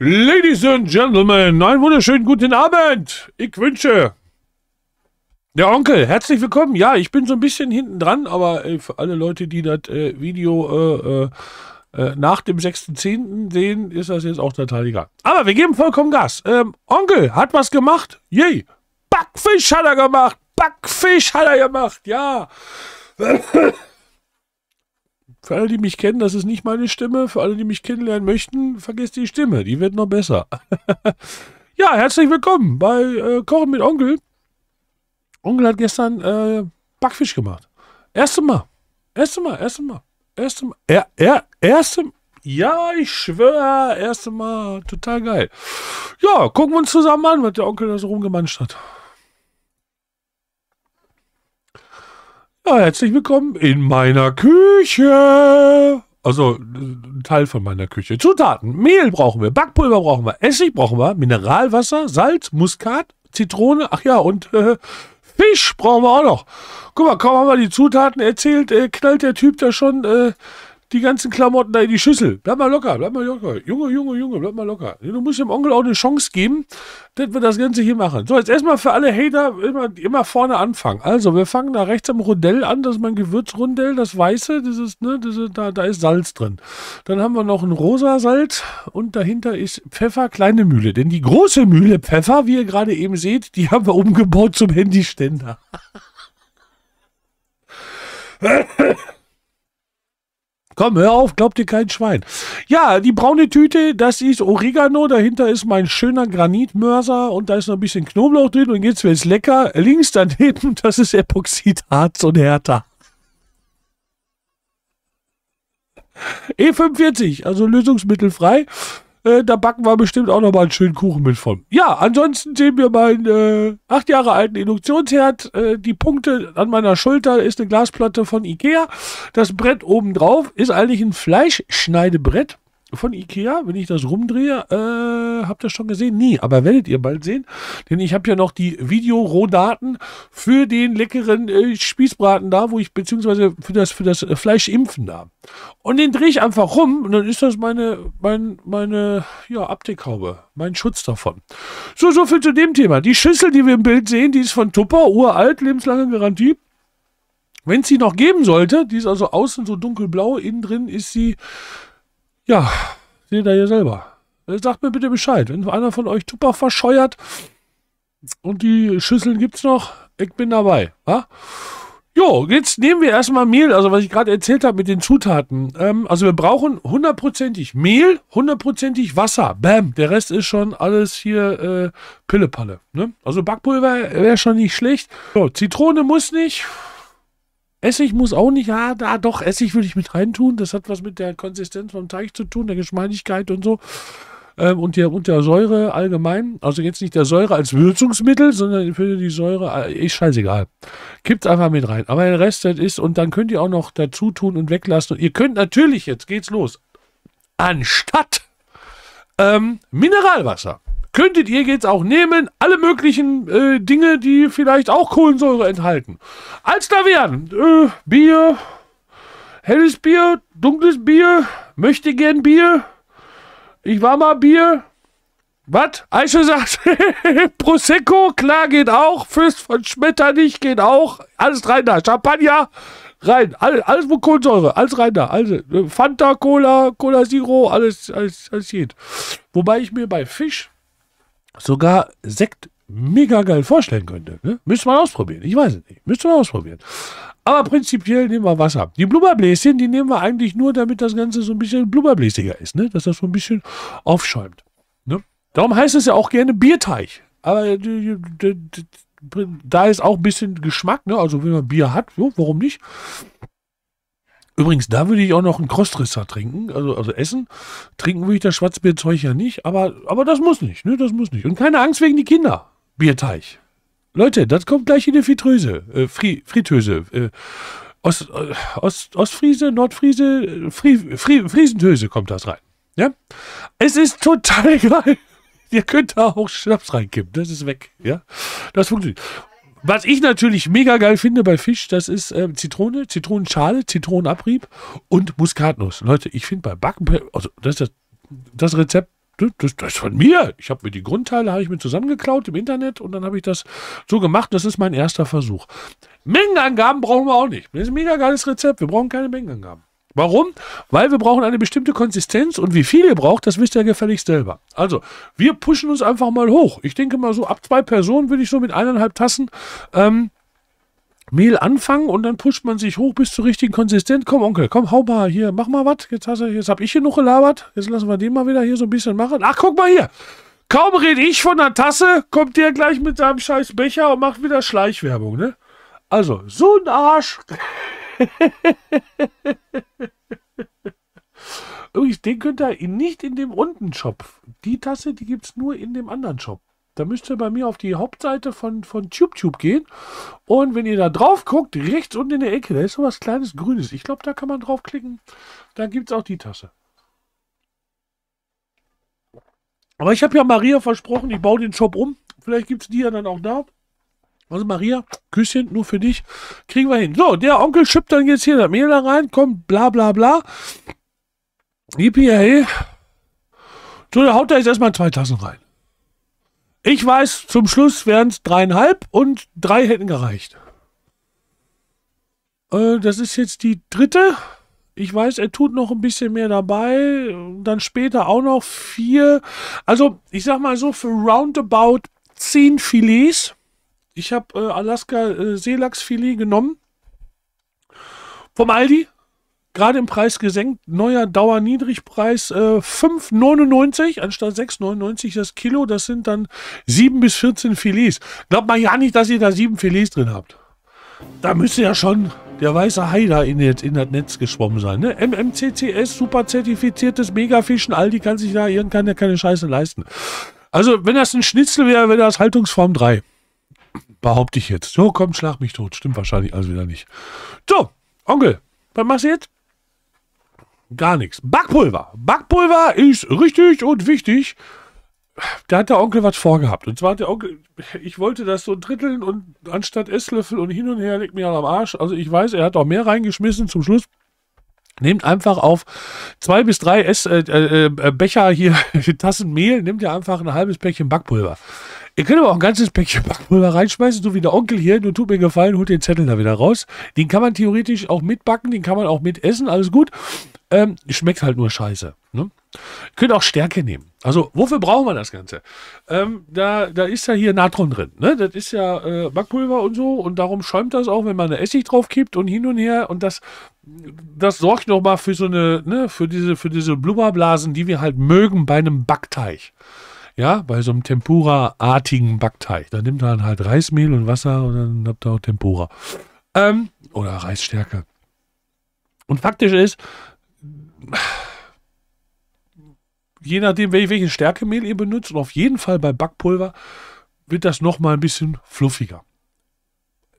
Ladies and Gentlemen, einen wunderschönen guten Abend. Ich wünsche. Der Onkel, herzlich willkommen. Ja, ich bin so ein bisschen hinten dran, aber ey, äh, für alle Leute, die das äh, Video äh, äh, äh nach dem 6.10. sehen, ist das jetzt auch total egal. Aber wir geben vollkommen Gas. Ähm, Onkel hat was gemacht. Yay. Backfisch hat er gemacht. Backfisch hat er gemacht. Ja. Für alle, die mich kennen, das ist nicht meine Stimme. Für alle, die mich kennenlernen möchten, vergesst die Stimme. Die wird noch besser. ja, herzlich willkommen bei äh, Kochen mit Onkel. Onkel hat gestern äh, Backfisch gemacht. Erste Mal. Erste Mal, erste Mal. Erste Mal. Er, er, erste Mal. Ja, ich schwöre, erste Mal. Total geil. Ja, gucken wir uns zusammen an, was der Onkel da so rumgemanscht hat. Ja, herzlich willkommen in meiner Küche. Also ein Teil von meiner Küche. Zutaten: Mehl brauchen wir, Backpulver brauchen wir, Essig brauchen wir, Mineralwasser, Salz, Muskat, Zitrone, ach ja, und äh, Fisch brauchen wir auch noch. Guck mal, kaum haben wir die Zutaten erzählt, äh, knallt der Typ da schon äh, die ganzen Klamotten da in die Schüssel. Bleib mal locker, bleib mal locker. Junge, Junge, Junge, bleib mal locker. Du musst dem Onkel auch eine Chance geben, dass wir das Ganze hier machen. So, jetzt erstmal für alle Hater immer, immer vorne anfangen. Also, wir fangen da rechts am Rundell an. Das ist mein Gewürzrundell, das weiße. Das ist, ne, das ist, da, da ist Salz drin. Dann haben wir noch ein rosa Salz und dahinter ist Pfeffer, kleine Mühle. Denn die große Mühle Pfeffer, wie ihr gerade eben seht, die haben wir umgebaut zum Handyständer. Komm, hör auf, glaub dir kein Schwein. Ja, die braune Tüte, das ist Oregano. Dahinter ist mein schöner Granitmörser und da ist noch ein bisschen Knoblauch drin und jetzt wird's lecker. Links daneben, das ist Epoxid, Harz und Härter. E45, also lösungsmittelfrei. Äh, da backen wir bestimmt auch nochmal einen schönen Kuchen mit von. Ja, ansonsten sehen wir meinen äh, acht Jahre alten Induktionsherd. Äh, die Punkte an meiner Schulter ist eine Glasplatte von Ikea. Das Brett oben drauf ist eigentlich ein Fleischschneidebrett von Ikea, wenn ich das rumdrehe, äh, habt ihr schon gesehen? Nie, aber werdet ihr bald sehen, denn ich habe ja noch die video für den leckeren äh, Spießbraten da, wo ich beziehungsweise für das, für das äh, Fleisch impfen da. Und den drehe ich einfach rum und dann ist das meine, mein, meine ja, Abdeckhaube, mein Schutz davon. So, so viel zu dem Thema. Die Schüssel, die wir im Bild sehen, die ist von Tupper, uralt, lebenslange Garantie. Wenn es sie noch geben sollte, die ist also außen so dunkelblau, innen drin ist sie ja, seht ihr ja selber. Äh, sagt mir bitte Bescheid, wenn einer von euch Tupper verscheuert und die Schüsseln gibt's noch, ich bin dabei. Ja? Jo, jetzt nehmen wir erstmal Mehl, also was ich gerade erzählt habe mit den Zutaten. Ähm, also wir brauchen hundertprozentig Mehl, hundertprozentig Wasser. Bam, der Rest ist schon alles hier äh, Pillepalle. Ne? Also Backpulver wäre schon nicht schlecht. So, Zitrone muss nicht. Essig muss auch nicht, ja, da doch, Essig würde ich mit reintun. Das hat was mit der Konsistenz vom Teig zu tun, der Geschmeidigkeit und so. Ähm, und, der, und der Säure allgemein. Also jetzt nicht der Säure als Würzungsmittel, sondern für die Säure, äh, ist scheißegal. Kippt einfach mit rein. Aber der Rest das ist, und dann könnt ihr auch noch dazu tun und weglassen. Und ihr könnt natürlich, jetzt geht's los, anstatt ähm, Mineralwasser könntet ihr jetzt auch nehmen, alle möglichen äh, Dinge, die vielleicht auch Kohlensäure enthalten. Als da wären äh, Bier, helles Bier, dunkles Bier, möchte gern Bier, ich war mal Bier, was? Aische sagt, Prosecco, klar geht auch. Fürst von Schmetternich geht auch. Alles rein da. Champagner, rein. Alles, alles wo Kohlensäure, alles rein da. Also äh, Fanta, Cola, Cola Zero, alles, alles, alles geht. Wobei ich mir bei Fisch sogar Sekt mega geil vorstellen könnte. Ne? Müsste man ausprobieren. Ich weiß es nicht. Müsste man ausprobieren. Aber prinzipiell nehmen wir Wasser. Die Blubberbläschen, die nehmen wir eigentlich nur, damit das Ganze so ein bisschen blubberbläsiger ist, ne? dass das so ein bisschen aufschäumt. Ne? Darum heißt es ja auch gerne Bierteich. Aber äh, da ist auch ein bisschen Geschmack, ne? also wenn man Bier hat, jo, warum nicht? Übrigens, da würde ich auch noch einen Crosstrisser trinken, also, also essen. Trinken würde ich das Schwarzbierzeug ja nicht, aber, aber das muss nicht, ne? Das muss nicht. Und keine Angst wegen die Kinder. Bierteich. Leute, das kommt gleich in die Fritöse. Äh, Fri Fritöse. Äh, Ost, äh, Ost, Ostfriese, Nordfriese, äh, Fri, Fri, Friesentöse kommt das rein. Ja? Es ist total geil. Ihr könnt da auch Schnaps reinkippen, das ist weg. Ja? Das funktioniert. Was ich natürlich mega geil finde bei Fisch, das ist äh, Zitrone, Zitronenschale, Zitronenabrieb und Muskatnuss. Leute, ich finde bei Backen, also das, ist das, das Rezept das, das ist von mir. Ich habe mir die Grundteile habe ich mir zusammengeklaut im Internet und dann habe ich das so gemacht. Das ist mein erster Versuch. Mengenangaben brauchen wir auch nicht. Das ist ein mega geiles Rezept. Wir brauchen keine Mengenangaben. Warum? Weil wir brauchen eine bestimmte Konsistenz und wie viel ihr braucht, das wisst ihr gefälligst selber. Also, wir pushen uns einfach mal hoch. Ich denke mal so, ab zwei Personen würde ich so mit eineinhalb Tassen ähm, Mehl anfangen und dann pusht man sich hoch bis zur richtigen Konsistenz. Komm, Onkel, komm, hau mal hier, mach mal was. Jetzt, jetzt hab ich genug gelabert. Jetzt lassen wir den mal wieder hier so ein bisschen machen. Ach, guck mal hier. Kaum rede ich von der Tasse, kommt der gleich mit seinem scheiß Becher und macht wieder Schleichwerbung, ne? Also, so ein Arsch. Übrigens, den könnt ihr nicht in dem unten Shop. Die Tasse, die gibt es nur in dem anderen Shop. Da müsst ihr bei mir auf die Hauptseite von, von TubeTube gehen. Und wenn ihr da drauf guckt, rechts unten in der Ecke, da ist so was kleines Grünes. Ich glaube, da kann man draufklicken. Da gibt es auch die Tasse. Aber ich habe ja Maria versprochen, ich baue den Shop um. Vielleicht gibt es die ja dann auch da. Also Maria, Küsschen, nur für dich. Kriegen wir hin. So, der Onkel schippt dann jetzt hier das Mehl da rein, kommt, bla bla bla. EPA. So, da haut er jetzt erstmal zwei Tassen rein. Ich weiß, zum Schluss wären es dreieinhalb und drei hätten gereicht. Äh, das ist jetzt die dritte. Ich weiß, er tut noch ein bisschen mehr dabei. Dann später auch noch vier. Also, ich sag mal so, für roundabout zehn Filets ich habe äh, Alaska äh, Seelachsfilet genommen. Vom Aldi. Gerade im Preis gesenkt. Neuer Dauerniedrigpreis äh, 5,99 anstatt 6,99 das Kilo. Das sind dann 7 bis 14 Filets. Glaubt mal ja nicht, dass ihr da 7 Filets drin habt. Da müsste ja schon der weiße Hai da in, in das Netz geschwommen sein. Ne? MMCCS, super zertifiziertes Megafischen. Aldi kann sich da irgendeine keine Scheiße leisten. Also, wenn das ein Schnitzel wäre, wäre das Haltungsform 3. Behaupte ich jetzt. So, komm, schlag mich tot. Stimmt wahrscheinlich also wieder nicht. So, Onkel, was machst du jetzt? Gar nichts. Backpulver. Backpulver ist richtig und wichtig. Da hat der Onkel was vorgehabt. Und zwar hat der Onkel, ich wollte das so dritteln und anstatt Esslöffel und hin und her legt mir am Arsch. Also ich weiß, er hat auch mehr reingeschmissen zum Schluss. Nehmt einfach auf zwei bis drei Ess, äh, äh, äh Becher hier, Tassen Mehl, nehmt ihr einfach ein halbes Päckchen Backpulver. Ihr könnt aber auch ein ganzes Päckchen Backpulver reinschmeißen, so wie der Onkel hier. Nur tut mir gefallen, holt den Zettel da wieder raus. Den kann man theoretisch auch mitbacken, den kann man auch mitessen, alles gut. Ähm, schmeckt halt nur scheiße. Ne? Könnt auch Stärke nehmen. Also, wofür brauchen wir das Ganze? Ähm, da, da ist ja hier Natron drin. Ne? Das ist ja äh, Backpulver und so. Und darum schäumt das auch, wenn man eine Essig drauf kippt und hin und her. Und das, das sorgt nochmal für so eine, ne, für diese, für diese Blubberblasen, die wir halt mögen bei einem Backteich. Ja, bei so einem Tempura-artigen Backteig. Da nimmt man halt Reismehl und Wasser und dann habt ihr auch Tempura. Ähm, oder Reisstärke. Und faktisch ist, je nachdem, welches Stärkemehl ihr benutzt, und auf jeden Fall bei Backpulver, wird das nochmal ein bisschen fluffiger.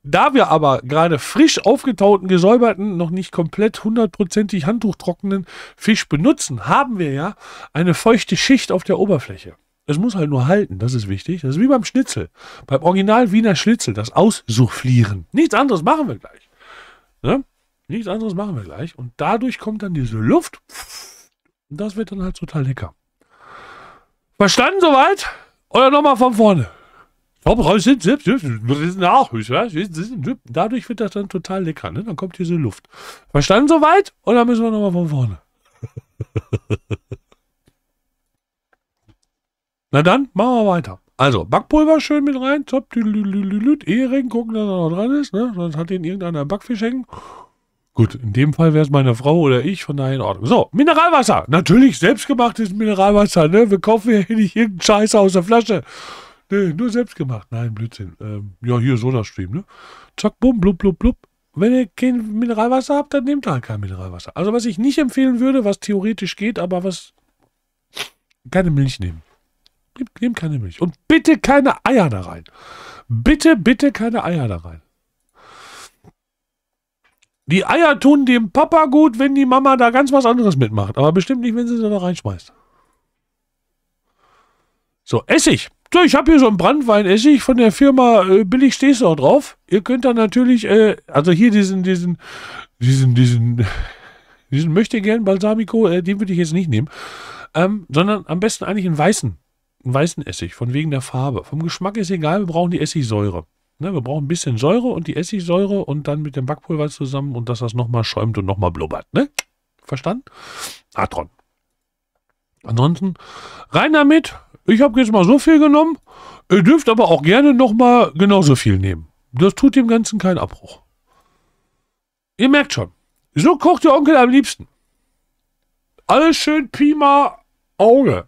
Da wir aber gerade frisch aufgetauten, gesäuberten, noch nicht komplett hundertprozentig handtuchtrockenen Fisch benutzen, haben wir ja eine feuchte Schicht auf der Oberfläche. Es muss halt nur halten, das ist wichtig. Das ist wie beim Schnitzel. Beim Original Wiener Schnitzel, das Aussufflieren. Nichts anderes machen wir gleich. Ne? Nichts anderes machen wir gleich. Und dadurch kommt dann diese Luft. Und das wird dann halt total lecker. Verstanden soweit? Oder nochmal von vorne? Dadurch wird das dann total lecker. Ne? Dann kommt diese Luft. Verstanden soweit? Oder müssen wir nochmal von vorne? Na dann, machen wir weiter. Also, Backpulver schön mit rein, top, Ehering, gucken, dass er noch dran ist, ne? Sonst hat ihn irgendeiner Backfisch hängen. Gut, in dem Fall wäre es meine Frau oder ich, von daher in Ordnung. So, Mineralwasser. Natürlich selbstgemachtes Mineralwasser, ne? Wir kaufen ja nicht irgendeinen Scheiß aus der Flasche. Ne, nur selbstgemacht. Nein, Blödsinn. Ähm, ja, hier Sodastream, ne? Zack, bumm, blub, blub, blub. Wenn ihr kein Mineralwasser habt, dann nehmt halt kein Mineralwasser. Also, was ich nicht empfehlen würde, was theoretisch geht, aber was. Keine Milch nehmen nehmen keine Milch. Und bitte keine Eier da rein. Bitte, bitte keine Eier da rein. Die Eier tun dem Papa gut, wenn die Mama da ganz was anderes mitmacht. Aber bestimmt nicht, wenn sie sie da reinschmeißt. So, Essig. So, ich habe hier so einen Brandweinessig von der Firma äh, Billig stehst du auch drauf. Ihr könnt da natürlich, äh, also hier diesen, diesen, diesen, diesen, diesen möchte gern Balsamico, äh, den würde ich jetzt nicht nehmen, ähm, sondern am besten eigentlich einen weißen weißen Essig, von wegen der Farbe. Vom Geschmack ist egal, wir brauchen die Essigsäure. Ne, wir brauchen ein bisschen Säure und die Essigsäure und dann mit dem Backpulver zusammen und dass das nochmal schäumt und nochmal blubbert. Ne? Verstanden? Atron. Ansonsten rein damit. Ich habe jetzt mal so viel genommen. Ihr dürft aber auch gerne nochmal genauso viel nehmen. Das tut dem Ganzen keinen Abbruch. Ihr merkt schon, so kocht der Onkel am liebsten. Alles schön Pima Auge.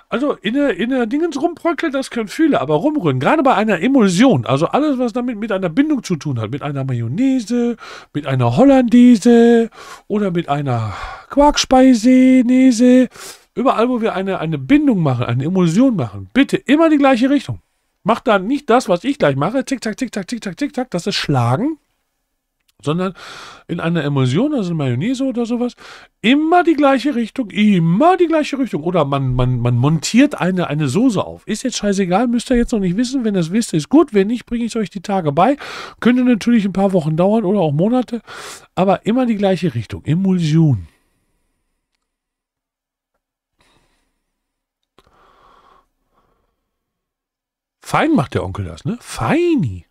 Also in der, in der Dingens rumbröckeln, das können viele, aber rumrühren, gerade bei einer Emulsion, also alles, was damit mit einer Bindung zu tun hat, mit einer Mayonnaise, mit einer Hollandaise oder mit einer Quarkspeisenese, überall, wo wir eine, eine Bindung machen, eine Emulsion machen, bitte immer die gleiche Richtung. Macht dann nicht das, was ich gleich mache, zick, zack, zick, zack, zick, zack, zick, zack, das ist Schlagen, sondern in einer Emulsion, also Mayonnaise oder sowas, immer die gleiche Richtung, immer die gleiche Richtung. Oder man, man, man montiert eine, eine Soße auf. Ist jetzt scheißegal, müsst ihr jetzt noch nicht wissen. Wenn ihr es wisst, ist gut. Wenn nicht, bringe ich es euch die Tage bei. Könnte natürlich ein paar Wochen dauern oder auch Monate. Aber immer die gleiche Richtung. Emulsion. Fein macht der Onkel das, ne? Feini.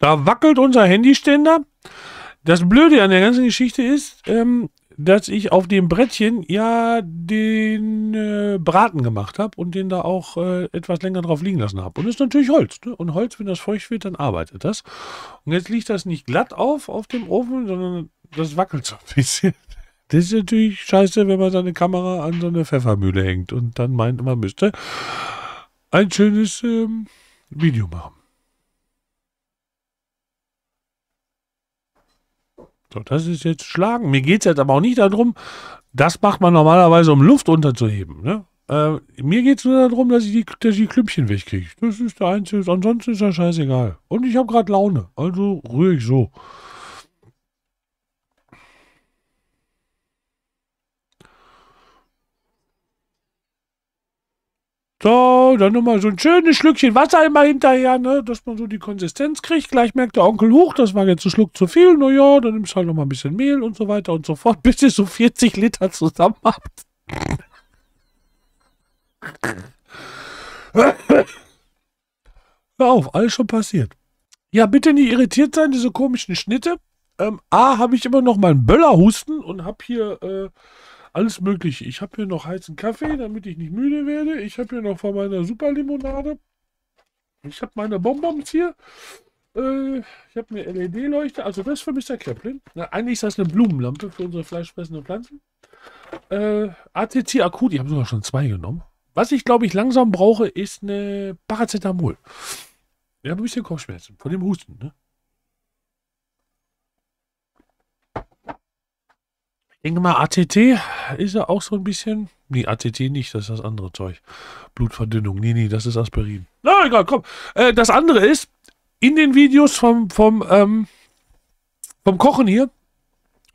Da wackelt unser Handyständer. Das Blöde an der ganzen Geschichte ist, ähm, dass ich auf dem Brettchen ja den äh, Braten gemacht habe und den da auch äh, etwas länger drauf liegen lassen habe. Und das ist natürlich Holz. Ne? Und Holz, wenn das feucht wird, dann arbeitet das. Und jetzt liegt das nicht glatt auf auf dem Ofen, sondern das wackelt so ein bisschen. Das ist natürlich scheiße, wenn man seine Kamera an so eine Pfeffermühle hängt und dann meint, man müsste ein schönes ähm, Video machen. So, das ist jetzt Schlagen. Mir geht es jetzt aber auch nicht darum, das macht man normalerweise, um Luft unterzuheben. Ne? Äh, mir geht es nur darum, dass ich die, dass ich die Klümpchen wegkriege. Das ist der einzige. Ansonsten ist das scheißegal. Und ich habe gerade Laune. Also rühre ich so. So, dann nochmal so ein schönes Schlückchen Wasser immer hinterher, ne, dass man so die Konsistenz kriegt. Gleich merkt der Onkel, hoch, das war jetzt ein Schluck zu viel. Na ja, dann nimmst du halt nochmal ein bisschen Mehl und so weiter und so fort, bis ihr so 40 Liter zusammen habt. Hör auf, alles schon passiert. Ja, bitte nicht irritiert sein, diese komischen Schnitte. Ähm, A, habe ich immer noch meinen Böllerhusten und habe hier äh, alles Mögliche. Ich habe hier noch heißen Kaffee, damit ich nicht müde werde. Ich habe hier noch von meiner Superlimonade. Ich habe meine Bonbons hier. Äh, ich habe eine LED-Leuchte. Also das für Mr. Kaplan. Na, eigentlich ist das eine Blumenlampe für unsere fleischfressenden Pflanzen. Äh, ATC Akut. Ich habe sogar schon zwei genommen. Was ich, glaube ich, langsam brauche, ist eine Paracetamol. Ich habe ein bisschen Kopfschmerzen von dem Husten. Ne? denke mal, ATT ist ja auch so ein bisschen. Nee, ATT nicht, das ist das andere Zeug. Blutverdünnung. Nee, nee, das ist Aspirin. Na, egal, komm. Äh, das andere ist, in den Videos vom, vom, ähm, vom Kochen hier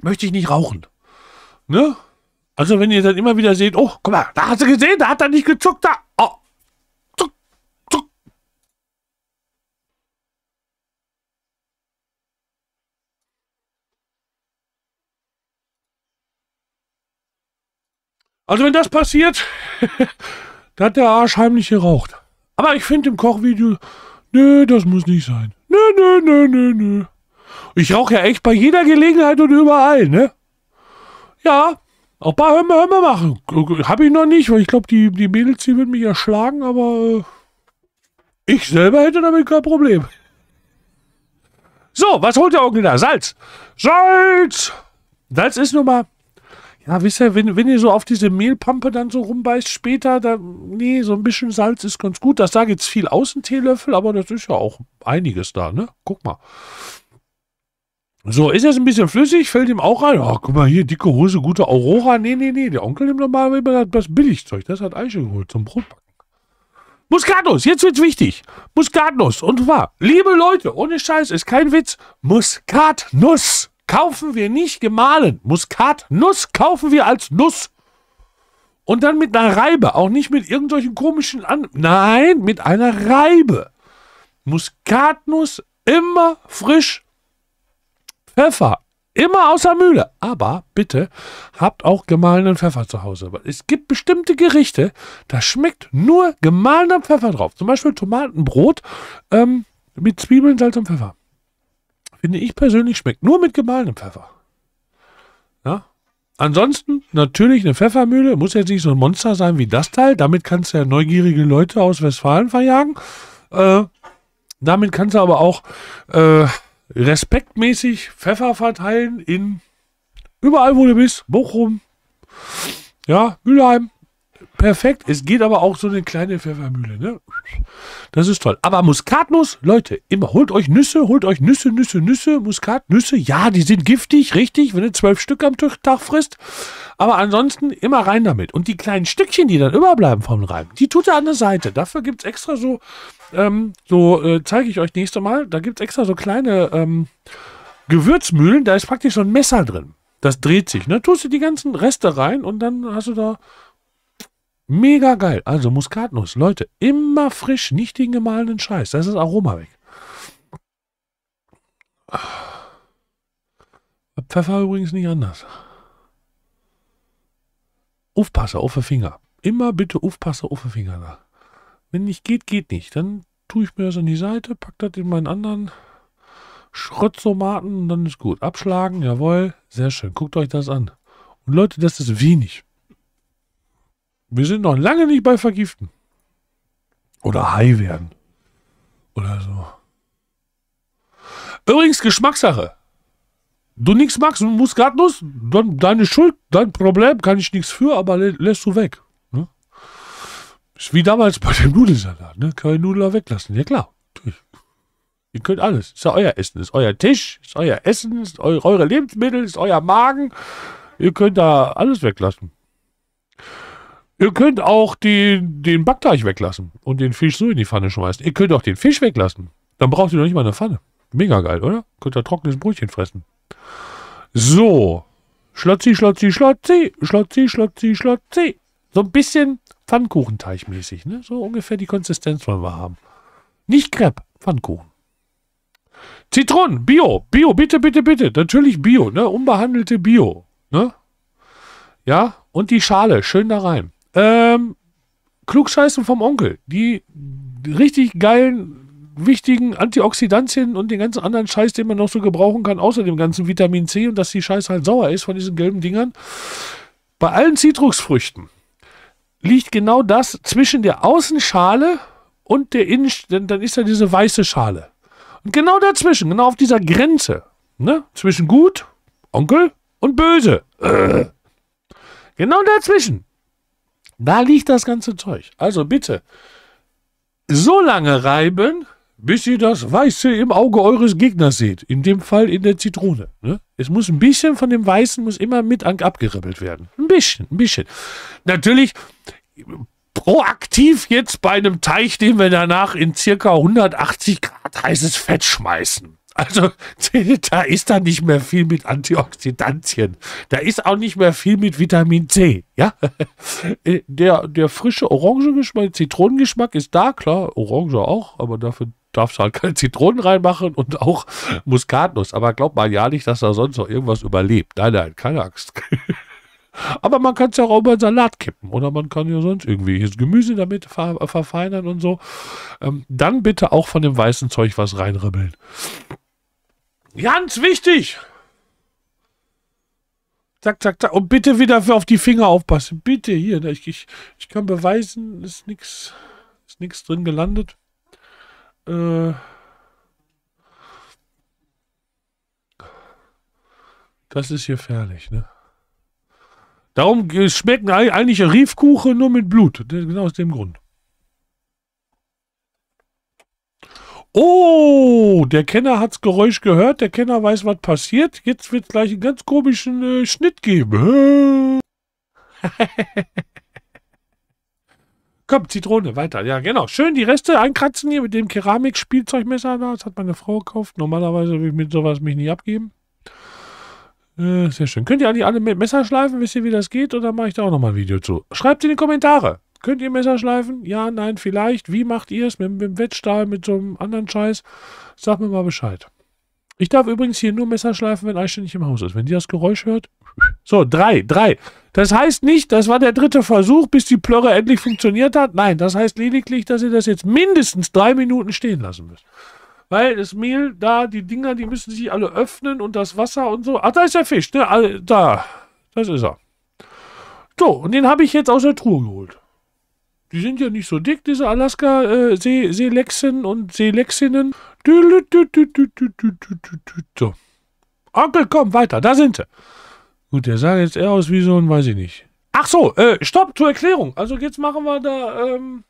möchte ich nicht rauchen. Ne? Also, wenn ihr dann immer wieder seht, oh, guck mal, da hast du gesehen, da hat er nicht gezuckt, da. Oh, Also wenn das passiert, dann hat der Arsch heimlich geraucht. Aber ich finde im Kochvideo, nö, das muss nicht sein. Nö, nö, nö, nö, nö. Ich rauche ja echt bei jeder Gelegenheit und überall, ne? Ja, auch bei Hör mal, hör mal machen. Habe ich noch nicht, weil ich glaube, die, die Mädels, die würden mich erschlagen, aber äh, ich selber hätte damit kein Problem. So, was holt der Onkel da? Salz. Salz! Salz ist nun mal ja, wisst ihr, wenn, wenn ihr so auf diese Mehlpampe dann so rumbeißt später, dann, nee, so ein bisschen Salz ist ganz gut. Das sagt jetzt viel Außenteelöffel, aber das ist ja auch einiges da, ne? Guck mal. So, ist jetzt ein bisschen flüssig, fällt ihm auch ein. Oh, guck mal hier, dicke Hose, gute Aurora. Nee, nee, nee, der Onkel nimmt nochmal immer das Billigzeug. Das hat Eiche geholt zum Brotbacken. Muskatnuss, jetzt wird's wichtig. Muskatnuss, und zwar, liebe Leute, ohne Scheiß, ist kein Witz, Muskatnuss kaufen wir nicht gemahlen. Muskatnuss kaufen wir als Nuss. Und dann mit einer Reibe, auch nicht mit irgendwelchen komischen An. Nein, mit einer Reibe. Muskatnuss immer frisch. Pfeffer immer außer Mühle. Aber bitte habt auch gemahlenen Pfeffer zu Hause. Es gibt bestimmte Gerichte, da schmeckt nur gemahlener Pfeffer drauf. Zum Beispiel Tomatenbrot ähm, mit Zwiebeln, Salz und Pfeffer finde ich persönlich, schmeckt nur mit gemahlenem Pfeffer. Ja? Ansonsten natürlich eine Pfeffermühle, muss jetzt nicht so ein Monster sein wie das Teil, damit kannst du ja neugierige Leute aus Westfalen verjagen. Äh, damit kannst du aber auch äh, respektmäßig Pfeffer verteilen in überall, wo du bist, Bochum, ja, Mülheim, Perfekt. Es geht aber auch so eine kleine Pfeffermühle. Ne? Das ist toll. Aber Muskatnuss, Leute, immer holt euch Nüsse, holt euch Nüsse, Nüsse, Nüsse, Muskatnüsse. Ja, die sind giftig, richtig, wenn ihr zwölf Stück am Tag frisst. Aber ansonsten immer rein damit. Und die kleinen Stückchen, die dann überbleiben vom Reiben, die tut ihr an der Seite. Dafür gibt es extra so, ähm, so äh, zeige ich euch nächstes Mal, da gibt es extra so kleine ähm, Gewürzmühlen, da ist praktisch so ein Messer drin. Das dreht sich. Ne? Tust du die ganzen Reste rein und dann hast du da Mega geil. Also Muskatnuss, Leute, immer frisch, nicht den gemahlenen Scheiß. Da ist das Aroma weg. Pfeffer übrigens nicht anders. Aufpasse auf den Finger. Immer bitte aufpasse auf den Finger da. Wenn nicht geht, geht nicht. Dann tue ich mir das an die Seite, pack das in meinen anderen Schrötztomaten und dann ist gut. Abschlagen, jawohl. Sehr schön. Guckt euch das an. Und Leute, das ist wenig. Wir sind noch lange nicht bei Vergiften. Oder high werden. Oder so. Übrigens Geschmackssache. Du nichts magst, Muskatnuss, dann deine Schuld, dein Problem, kann ich nichts für, aber lä lässt du weg. Ne? Ist wie damals bei dem Nudelsalat, ne? Kann ich Nudler weglassen, ja klar. Natürlich. Ihr könnt alles. Ist ja euer Essen, ist euer Tisch, ist euer Essen, ist eure, eure Lebensmittel, ist euer Magen. Ihr könnt da alles weglassen. Ihr könnt auch den, den Backteig weglassen und den Fisch so in die Pfanne schmeißen. Ihr könnt auch den Fisch weglassen. Dann braucht ihr noch nicht mal eine Pfanne. Mega geil, oder? Könnt ihr trockenes Brötchen fressen. So. Schlotzi, Schlotzi, Schlotzi. Schlotzi, Schlotzi, Schlotzi. So ein bisschen Pfannkuchenteigmäßig, ne? So ungefähr die Konsistenz wollen wir haben. Nicht Crepe, Pfannkuchen. Zitronen, Bio, Bio, bitte, bitte, bitte. Natürlich Bio, ne? Unbehandelte Bio, ne? Ja, und die Schale, schön da rein. Ähm, Klugscheißen vom Onkel. Die richtig geilen, wichtigen Antioxidantien und den ganzen anderen Scheiß, den man noch so gebrauchen kann, außer dem ganzen Vitamin C und dass die Scheiße halt sauer ist von diesen gelben Dingern. Bei allen Zitrusfrüchten liegt genau das zwischen der Außenschale und der Innen, dann, dann ist da diese weiße Schale. Und genau dazwischen, genau auf dieser Grenze, ne, zwischen gut, Onkel und böse. Äh. Genau dazwischen da liegt das ganze Zeug. Also bitte, so lange reiben, bis ihr das Weiße im Auge eures Gegners seht. In dem Fall in der Zitrone. Ne? Es muss ein bisschen von dem Weißen muss immer mit abgeribbelt werden. Ein bisschen, ein bisschen. Natürlich proaktiv jetzt bei einem Teich, den wir danach in circa 180 Grad heißes Fett schmeißen. Also da ist da nicht mehr viel mit Antioxidantien. Da ist auch nicht mehr viel mit Vitamin C. Ja, äh, der, der frische Orangengeschmack, Zitronengeschmack ist da, klar, Orange auch, aber dafür darfst du halt keine Zitronen reinmachen und auch Muskatnuss. Aber glaubt mal ja nicht, dass da sonst noch irgendwas überlebt. Nein, nein, keine Angst. Aber man kann es ja auch über Salat kippen oder man kann ja sonst irgendwie das Gemüse damit ver verfeinern und so. Ähm, dann bitte auch von dem weißen Zeug was reinribbeln. Ganz wichtig. Zack, zack, zack. Und bitte wieder für auf die Finger aufpassen. Bitte hier. Ich, ich, ich kann beweisen, ist nichts ist nix drin gelandet. Äh, das ist hier gefährlich, ne? Darum schmecken eigentlich Riefkuchen nur mit Blut. Genau aus dem Grund. Oh, der Kenner hat's Geräusch gehört, der Kenner weiß, was passiert. Jetzt wird's gleich einen ganz komischen äh, Schnitt geben. Komm, Zitrone, weiter. Ja, genau. Schön die Reste einkratzen hier mit dem Keramikspielzeugmesser da. Das hat meine Frau gekauft. Normalerweise will ich mit sowas mich nie abgeben. Äh, sehr schön. Könnt ihr eigentlich alle mit Messer schleifen? Wisst ihr, wie das geht? Oder mache ich da auch nochmal ein Video zu? Schreibt in die Kommentare. Könnt ihr Messer schleifen? Ja, nein, vielleicht. Wie macht ihr es? Mit, mit dem Wettstahl, mit so einem anderen Scheiß? Sag mir mal Bescheid. Ich darf übrigens hier nur Messer schleifen, wenn Eichständ nicht im Haus ist. Wenn die das Geräusch hört. So, drei, drei. Das heißt nicht, das war der dritte Versuch, bis die Plörre endlich funktioniert hat. Nein, das heißt lediglich, dass ihr das jetzt mindestens drei Minuten stehen lassen müsst. Weil das Mehl da, die Dinger, die müssen sich alle öffnen und das Wasser und so. Ah, da ist der Fisch, ne? Da, das ist er. So, und den habe ich jetzt aus der Truhe geholt. Die sind ja nicht so dick, diese alaska äh, seelexen äh, und Seelexinnen. So. Onkel, komm, weiter, da sind sie. Gut, der sah jetzt eher aus wie so ein, weiß ich nicht. Ach so, äh, stopp, zur Erklärung. Also jetzt machen wir da, ähm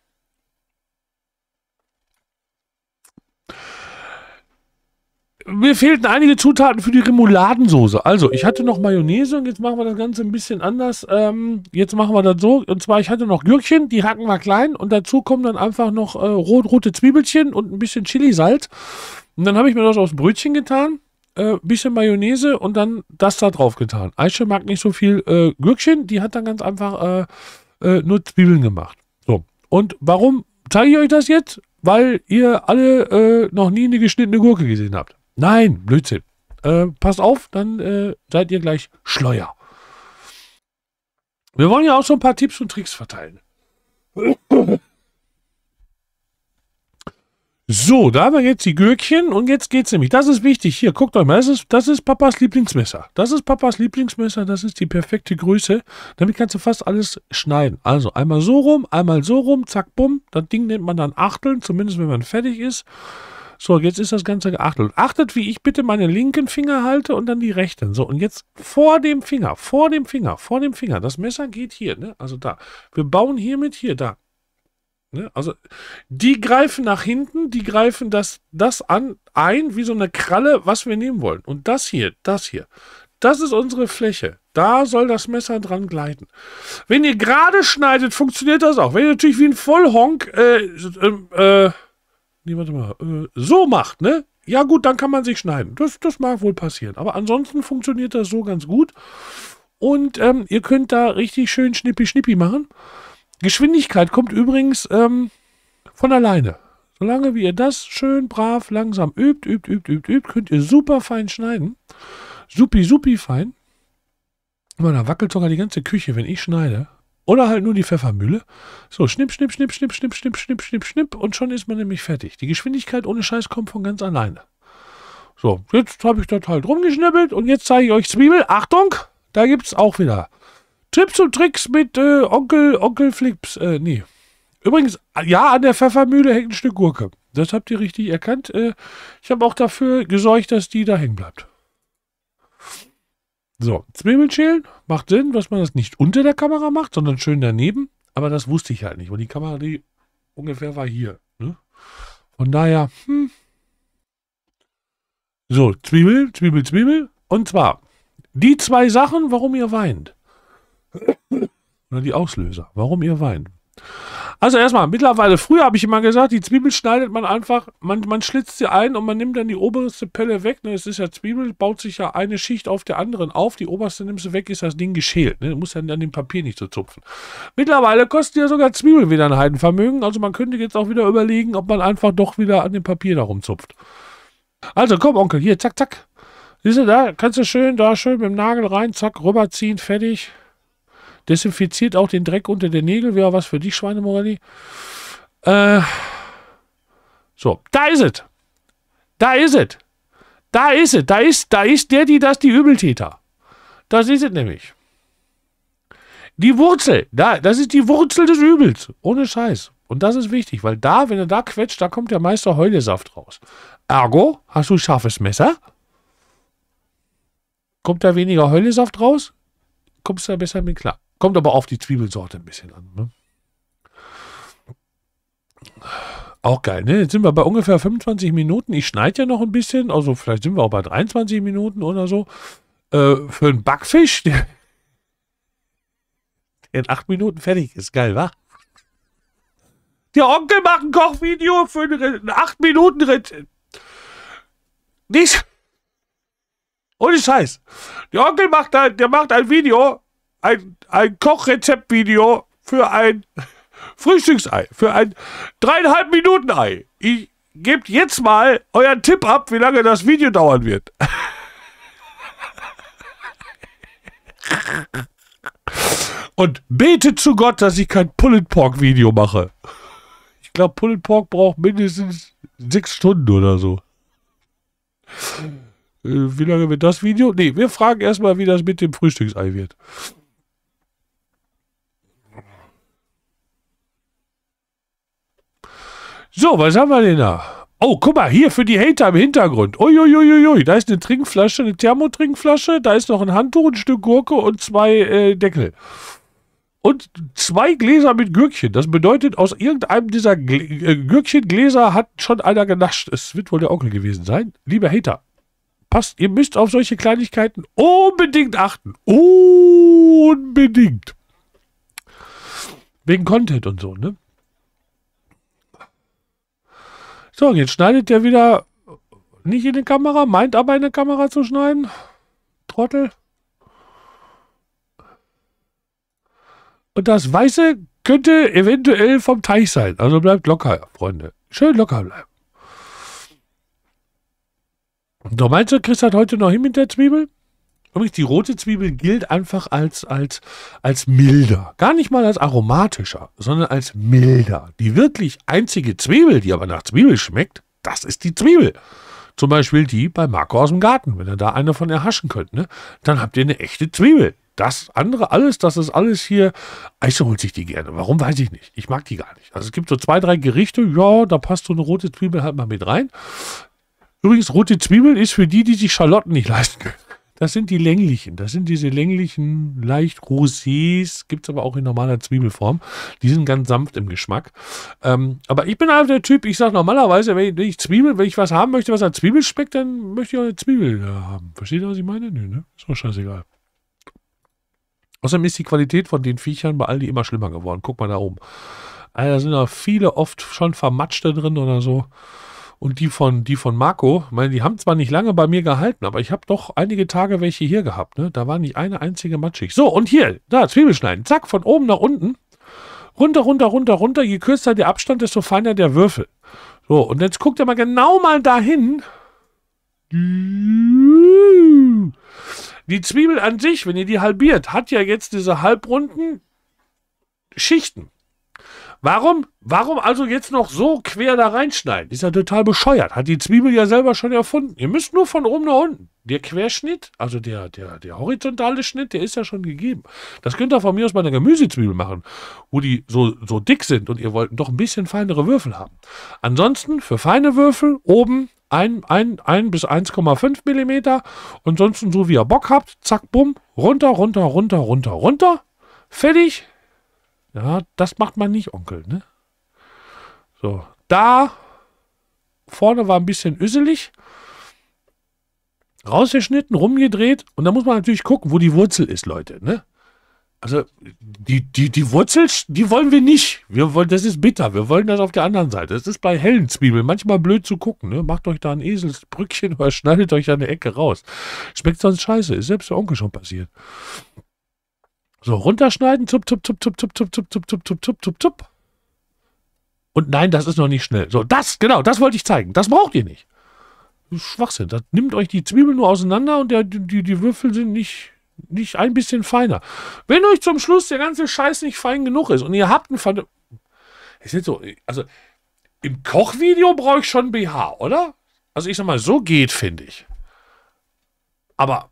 mir fehlten einige Zutaten für die Remouladensoße. Also, ich hatte noch Mayonnaise und jetzt machen wir das Ganze ein bisschen anders. Ähm, jetzt machen wir das so. Und zwar, ich hatte noch Gürkchen, die hacken wir klein und dazu kommen dann einfach noch äh, rot rote Zwiebelchen und ein bisschen Chilisalz. Und dann habe ich mir das aufs Brötchen getan, äh, bisschen Mayonnaise und dann das da drauf getan. Aische mag nicht so viel äh, Gürkchen, die hat dann ganz einfach äh, äh nur Zwiebeln gemacht. So. Und warum zeige ich euch das jetzt? Weil ihr alle äh, noch nie eine geschnittene Gurke gesehen habt. Nein, Blödsinn. Äh, passt auf, dann äh, seid ihr gleich Schleuer. Wir wollen ja auch so ein paar Tipps und Tricks verteilen. So, da haben wir jetzt die Gürkchen und jetzt geht's nämlich. Das ist wichtig. Hier, guckt euch mal, das ist, das ist Papas Lieblingsmesser. Das ist Papas Lieblingsmesser, das ist die perfekte Größe. Damit kannst du fast alles schneiden. Also einmal so rum, einmal so rum, zack, bumm. Das Ding nennt man dann Achteln, zumindest wenn man fertig ist. So, jetzt ist das Ganze geachtet. Achtet, wie ich bitte meine linken Finger halte und dann die rechten. So, und jetzt vor dem Finger, vor dem Finger, vor dem Finger. Das Messer geht hier, ne? Also da. Wir bauen hiermit hier, da. Ne? Also, die greifen nach hinten, die greifen das, das an, ein, wie so eine Kralle, was wir nehmen wollen. Und das hier, das hier. Das ist unsere Fläche. Da soll das Messer dran gleiten. Wenn ihr gerade schneidet, funktioniert das auch. Wenn ihr natürlich wie ein Vollhonk äh, ähm, äh, äh nee, warte mal, äh, so macht, ne? Ja gut, dann kann man sich schneiden. Das, das mag wohl passieren. Aber ansonsten funktioniert das so ganz gut. Und ähm, ihr könnt da richtig schön schnippi-schnippi machen. Geschwindigkeit kommt übrigens ähm, von alleine. Solange wie ihr das schön brav langsam übt, übt, übt, übt, übt, könnt ihr super fein schneiden. Supi, supi fein. da wackelt sogar die ganze Küche, wenn ich schneide. Oder halt nur die Pfeffermühle. So, schnipp, schnipp, schnipp, schnipp, schnipp, schnipp, schnipp, schnipp, schnipp. Und schon ist man nämlich fertig. Die Geschwindigkeit ohne Scheiß kommt von ganz alleine. So, jetzt habe ich das halt rumgeschnippelt und jetzt zeige ich euch Zwiebel. Achtung, da gibt es auch wieder Tipps und Tricks mit äh, Onkel, Onkel Flips. Äh, nee. Übrigens, ja, an der Pfeffermühle hängt ein Stück Gurke. Das habt ihr richtig erkannt. Äh, ich habe auch dafür gesorgt, dass die da hängen bleibt. So, Zwiebeln schälen macht Sinn, dass man das nicht unter der Kamera macht, sondern schön daneben. Aber das wusste ich halt nicht, weil die Kamera, die ungefähr war hier. Ne? Von daher, hm. So, Zwiebel, Zwiebel, Zwiebel. Und zwar die zwei Sachen, warum ihr weint. Oder die Auslöser, warum ihr weint. Also erstmal, mittlerweile, früher habe ich immer gesagt, die Zwiebel schneidet man einfach, man, man schlitzt sie ein und man nimmt dann die oberste Pelle weg. Ne? Das ist ja Zwiebel, baut sich ja eine Schicht auf der anderen auf, die oberste nimmst du weg, ist das Ding geschält. Ne? Du musst ja dann dem Papier nicht so zupfen. Mittlerweile kostet ja sogar Zwiebel wieder ein Heidenvermögen, also man könnte jetzt auch wieder überlegen, ob man einfach doch wieder an dem Papier darum zupft. Also komm, Onkel, hier, zack, zack. Siehst du da, kannst du schön da schön mit dem Nagel rein, zack, rüberziehen, fertig. Desinfiziert auch den Dreck unter den Nägeln. Wäre was für dich, Schweinemorelli. Äh, so, da ist es. Da ist es. Da ist es. Da ist, da ist der, die das, die Übeltäter. Das ist es nämlich. Die Wurzel, da, das ist die Wurzel des Übels. Ohne Scheiß. Und das ist wichtig, weil da, wenn er da quetscht, da kommt der Meister Heulesaft raus. Ergo, hast du scharfes Messer? Kommt da weniger Heulesaft raus? Kommst du da besser mit klar. Kommt aber auf die Zwiebelsorte ein bisschen an. Ne? Auch geil, ne? Jetzt sind wir bei ungefähr 25 Minuten. Ich schneide ja noch ein bisschen, also vielleicht sind wir auch bei 23 Minuten oder so. Äh, für einen Backfisch, der in 8 Minuten fertig ist. Geil, wa? Der Onkel macht ein Kochvideo für einen 8 Minuten Ritt. Nicht. Ohne Scheiß. Der Onkel macht ein, der macht ein Video ein, ein Kochrezeptvideo für ein Frühstücksei, für ein dreieinhalb Minuten Ei. Ich gebt jetzt mal euren Tipp ab, wie lange das Video dauern wird. Und betet zu Gott, dass ich kein Pulled Pork Video mache. Ich glaube, Pulled Pork braucht mindestens sechs Stunden oder so. Äh, wie lange wird das Video? Ne, wir fragen erstmal, wie das mit dem Frühstücksei wird. So, was haben wir denn da? Oh, guck mal, hier für die Hater im Hintergrund. Uiuiuiui, da ist eine Trinkflasche, eine Thermotrinkflasche, da ist noch ein Handtuch, ein Stück Gurke und zwei äh, Deckel. Und zwei Gläser mit Gürkchen. Das bedeutet, aus irgendeinem dieser Gl äh, Gürkchengläser hat schon einer genascht. Es wird wohl der Onkel gewesen sein. Liebe Hater, passt, ihr müsst auf solche Kleinigkeiten unbedingt achten. Unbedingt. Wegen Content und so, ne? So, und jetzt schneidet der wieder nicht in die Kamera, meint aber in die Kamera zu schneiden. Trottel. Und das Weiße könnte eventuell vom Teich sein. Also bleibt locker, Freunde. Schön locker bleiben. Und du meinst du, Chris hat heute noch hin mit der Zwiebel? Übrigens, die rote Zwiebel gilt einfach als, als, als milder. Gar nicht mal als aromatischer, sondern als milder. Die wirklich einzige Zwiebel, die aber nach Zwiebel schmeckt, das ist die Zwiebel. Zum Beispiel die bei Marco aus dem Garten. Wenn ihr da eine von erhaschen könnt, ne? dann habt ihr eine echte Zwiebel. Das andere alles, das ist alles hier. Eise also holt sich die gerne. Warum weiß ich nicht. Ich mag die gar nicht. Also es gibt so zwei, drei Gerichte. Ja, da passt so eine rote Zwiebel halt mal mit rein. Übrigens, rote Zwiebel ist für die, die sich Schalotten nicht leisten können. Das sind die länglichen. Das sind diese länglichen, leicht rosés, gibt es aber auch in normaler Zwiebelform. Die sind ganz sanft im Geschmack. Ähm, aber ich bin einfach der Typ, ich sage normalerweise, wenn ich, wenn ich Zwiebel, wenn ich was haben möchte, was an Zwiebel schmeckt, dann möchte ich auch eine Zwiebel äh, haben. Versteht ihr, was ich meine? Nö, ne? Ist auch scheißegal. Außerdem ist die Qualität von den Viechern bei Aldi immer schlimmer geworden. Guck mal da oben. Alter, äh, da sind da viele oft schon vermatschte drin oder so. Und die von, die von Marco, meine, die haben zwar nicht lange bei mir gehalten, aber ich habe doch einige Tage welche hier gehabt. Ne? Da war nicht eine einzige matschig. So, und hier, da, Zwiebel schneiden. Zack, von oben nach unten. Runter, runter, runter, runter. Je kürzer der Abstand, desto feiner der Würfel. So, und jetzt guckt ihr mal genau mal dahin. Die Zwiebel an sich, wenn ihr die halbiert, hat ja jetzt diese halbrunden Schichten. Warum, warum also jetzt noch so quer da reinschneiden? Ist ja total bescheuert. Hat die Zwiebel ja selber schon erfunden. Ihr müsst nur von oben nach unten. Der Querschnitt, also der, der, der horizontale Schnitt, der ist ja schon gegeben. Das könnt ihr von mir aus bei einer Gemüsezwiebel machen, wo die so, so dick sind und ihr wollt doch ein bisschen feinere Würfel haben. Ansonsten für feine Würfel oben 1, 1, 1 bis 1,5 mm. Ansonsten so wie ihr Bock habt, zack, bumm, runter, runter, runter, runter, runter. Fertig, ja, das macht man nicht, Onkel, ne? So, da vorne war ein bisschen üsselig. Rausgeschnitten, rumgedreht und da muss man natürlich gucken, wo die Wurzel ist, Leute, ne? Also die, die, die Wurzel, die wollen wir nicht. Wir wollen, das ist bitter. Wir wollen das auf der anderen Seite. Das ist bei hellen Zwiebeln manchmal blöd zu gucken. Ne? Macht euch da ein Eselsbrückchen oder schneidet euch da eine Ecke raus. Schmeckt sonst scheiße. Ist selbst der Onkel schon passiert. So, runterschneiden, zup, zup, zup, zup, zup, zup, zup, zup, zup, zup, zup, zup, zup. Und nein, das ist noch nicht schnell. So, das, genau, das wollte ich zeigen. Das braucht ihr nicht. Schwachsinn. Das nimmt euch die Zwiebel nur auseinander und der, die, die Würfel sind nicht, nicht ein bisschen feiner. Wenn euch zum Schluss der ganze Scheiß nicht fein genug ist und ihr habt ein Ver Es ist so, also im Kochvideo brauche ich schon BH, oder? Also ich sag mal, so geht, finde ich. Aber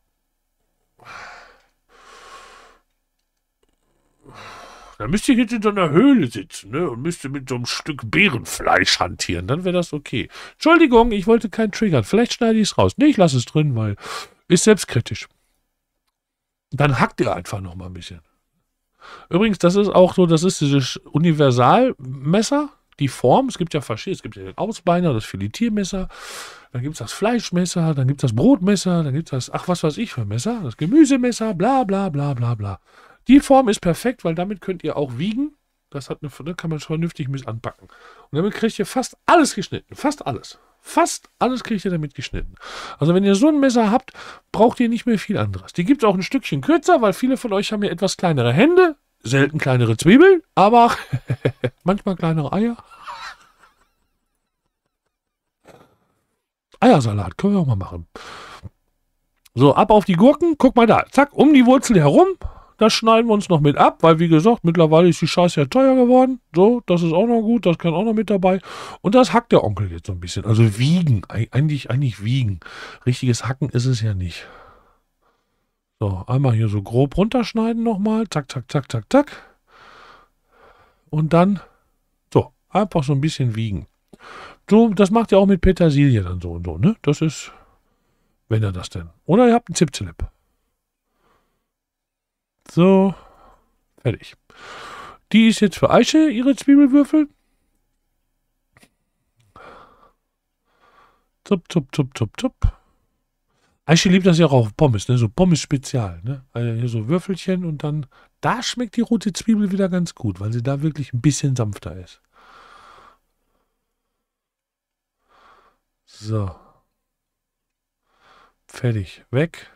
Dann müsst ihr in so einer Höhle sitzen ne? und müsst ihr mit so einem Stück Bärenfleisch hantieren. Dann wäre das okay. Entschuldigung, ich wollte keinen triggern. Vielleicht schneide ich es raus. Nee, ich lasse es drin, weil ist selbstkritisch. Dann hackt ihr einfach noch mal ein bisschen. Übrigens, das ist auch so, das ist dieses Universalmesser, die Form. Es gibt ja verschiedene, es gibt ja den Ausbeiner, das Filetiermesser, dann gibt es das Fleischmesser, dann gibt es das Brotmesser, dann gibt es das, ach was weiß ich für Messer, das Gemüsemesser, bla bla bla bla bla. Die Form ist perfekt, weil damit könnt ihr auch wiegen. Das hat eine, kann man vernünftig mit anpacken. Und damit kriegt ihr fast alles geschnitten. Fast alles. Fast alles kriegt ihr damit geschnitten. Also wenn ihr so ein Messer habt, braucht ihr nicht mehr viel anderes. Die gibt es auch ein Stückchen kürzer, weil viele von euch haben ja etwas kleinere Hände. Selten kleinere Zwiebeln, aber manchmal kleinere Eier. Eiersalat können wir auch mal machen. So, ab auf die Gurken. Guck mal da. Zack, um die Wurzel herum. Das schneiden wir uns noch mit ab, weil wie gesagt, mittlerweile ist die Scheiße ja teuer geworden. So, das ist auch noch gut, das kann auch noch mit dabei. Und das hackt der Onkel jetzt so ein bisschen. Also wiegen, eigentlich, eigentlich wiegen. Richtiges Hacken ist es ja nicht. So, einmal hier so grob runterschneiden nochmal. Zack, zack, zack, zack, zack. Und dann so, einfach so ein bisschen wiegen. So, das macht ihr auch mit Petersilie dann so und so, ne? Das ist, wenn er das denn. Oder ihr habt einen Zipzelip. So, fertig. Die ist jetzt für Eiche, ihre Zwiebelwürfel. Zup, zup, zup, zup, zup. Eiche liebt das ja auch auf Pommes, ne? So Pommes-Spezial, ne? Also hier so Würfelchen und dann, da schmeckt die rote Zwiebel wieder ganz gut, weil sie da wirklich ein bisschen sanfter ist. So. Fertig. Weg.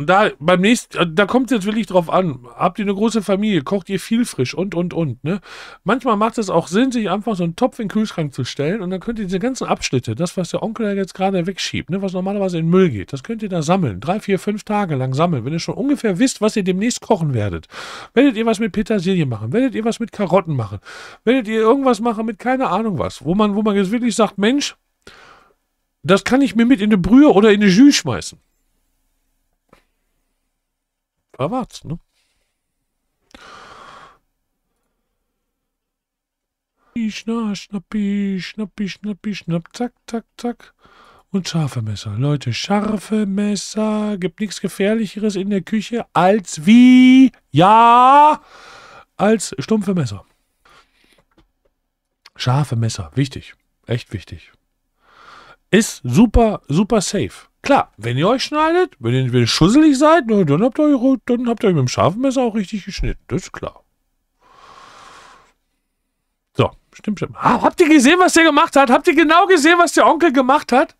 Und da beim nächsten, äh, da kommt es jetzt wirklich drauf an. Habt ihr eine große Familie, kocht ihr viel frisch und und und. Ne? Manchmal macht es auch Sinn, sich einfach so einen Topf in den Kühlschrank zu stellen und dann könnt ihr diese ganzen Abschnitte, das, was der Onkel jetzt gerade wegschiebt, ne, was normalerweise in Müll geht, das könnt ihr da sammeln. Drei, vier, fünf Tage lang sammeln, wenn ihr schon ungefähr wisst, was ihr demnächst kochen werdet. Werdet ihr was mit Petersilie machen, werdet ihr was mit Karotten machen, werdet ihr irgendwas machen mit keine Ahnung was, wo man, wo man jetzt wirklich sagt, Mensch, das kann ich mir mit in eine Brühe oder in eine Jus schmeißen. Krawatzen, ne? Schna, schnappi, schnappi, schnappi, schnapp, zack, zack, zack. Und scharfe Messer. Leute, scharfe Messer. Gibt nichts Gefährlicheres in der Küche als wie? Ja! Als stumpfe Messer. Scharfe Messer. Wichtig. Echt wichtig ist super, super safe. Klar, wenn ihr euch schneidet, wenn ihr, wenn ihr schusselig seid, ne, dann habt, ihr, dann habt ihr mit dem scharfen Messer auch richtig geschnitten. Das ist klar. So, stimmt, stimmt. Ah, habt ihr gesehen, was der gemacht hat? Habt ihr genau gesehen, was der Onkel gemacht hat?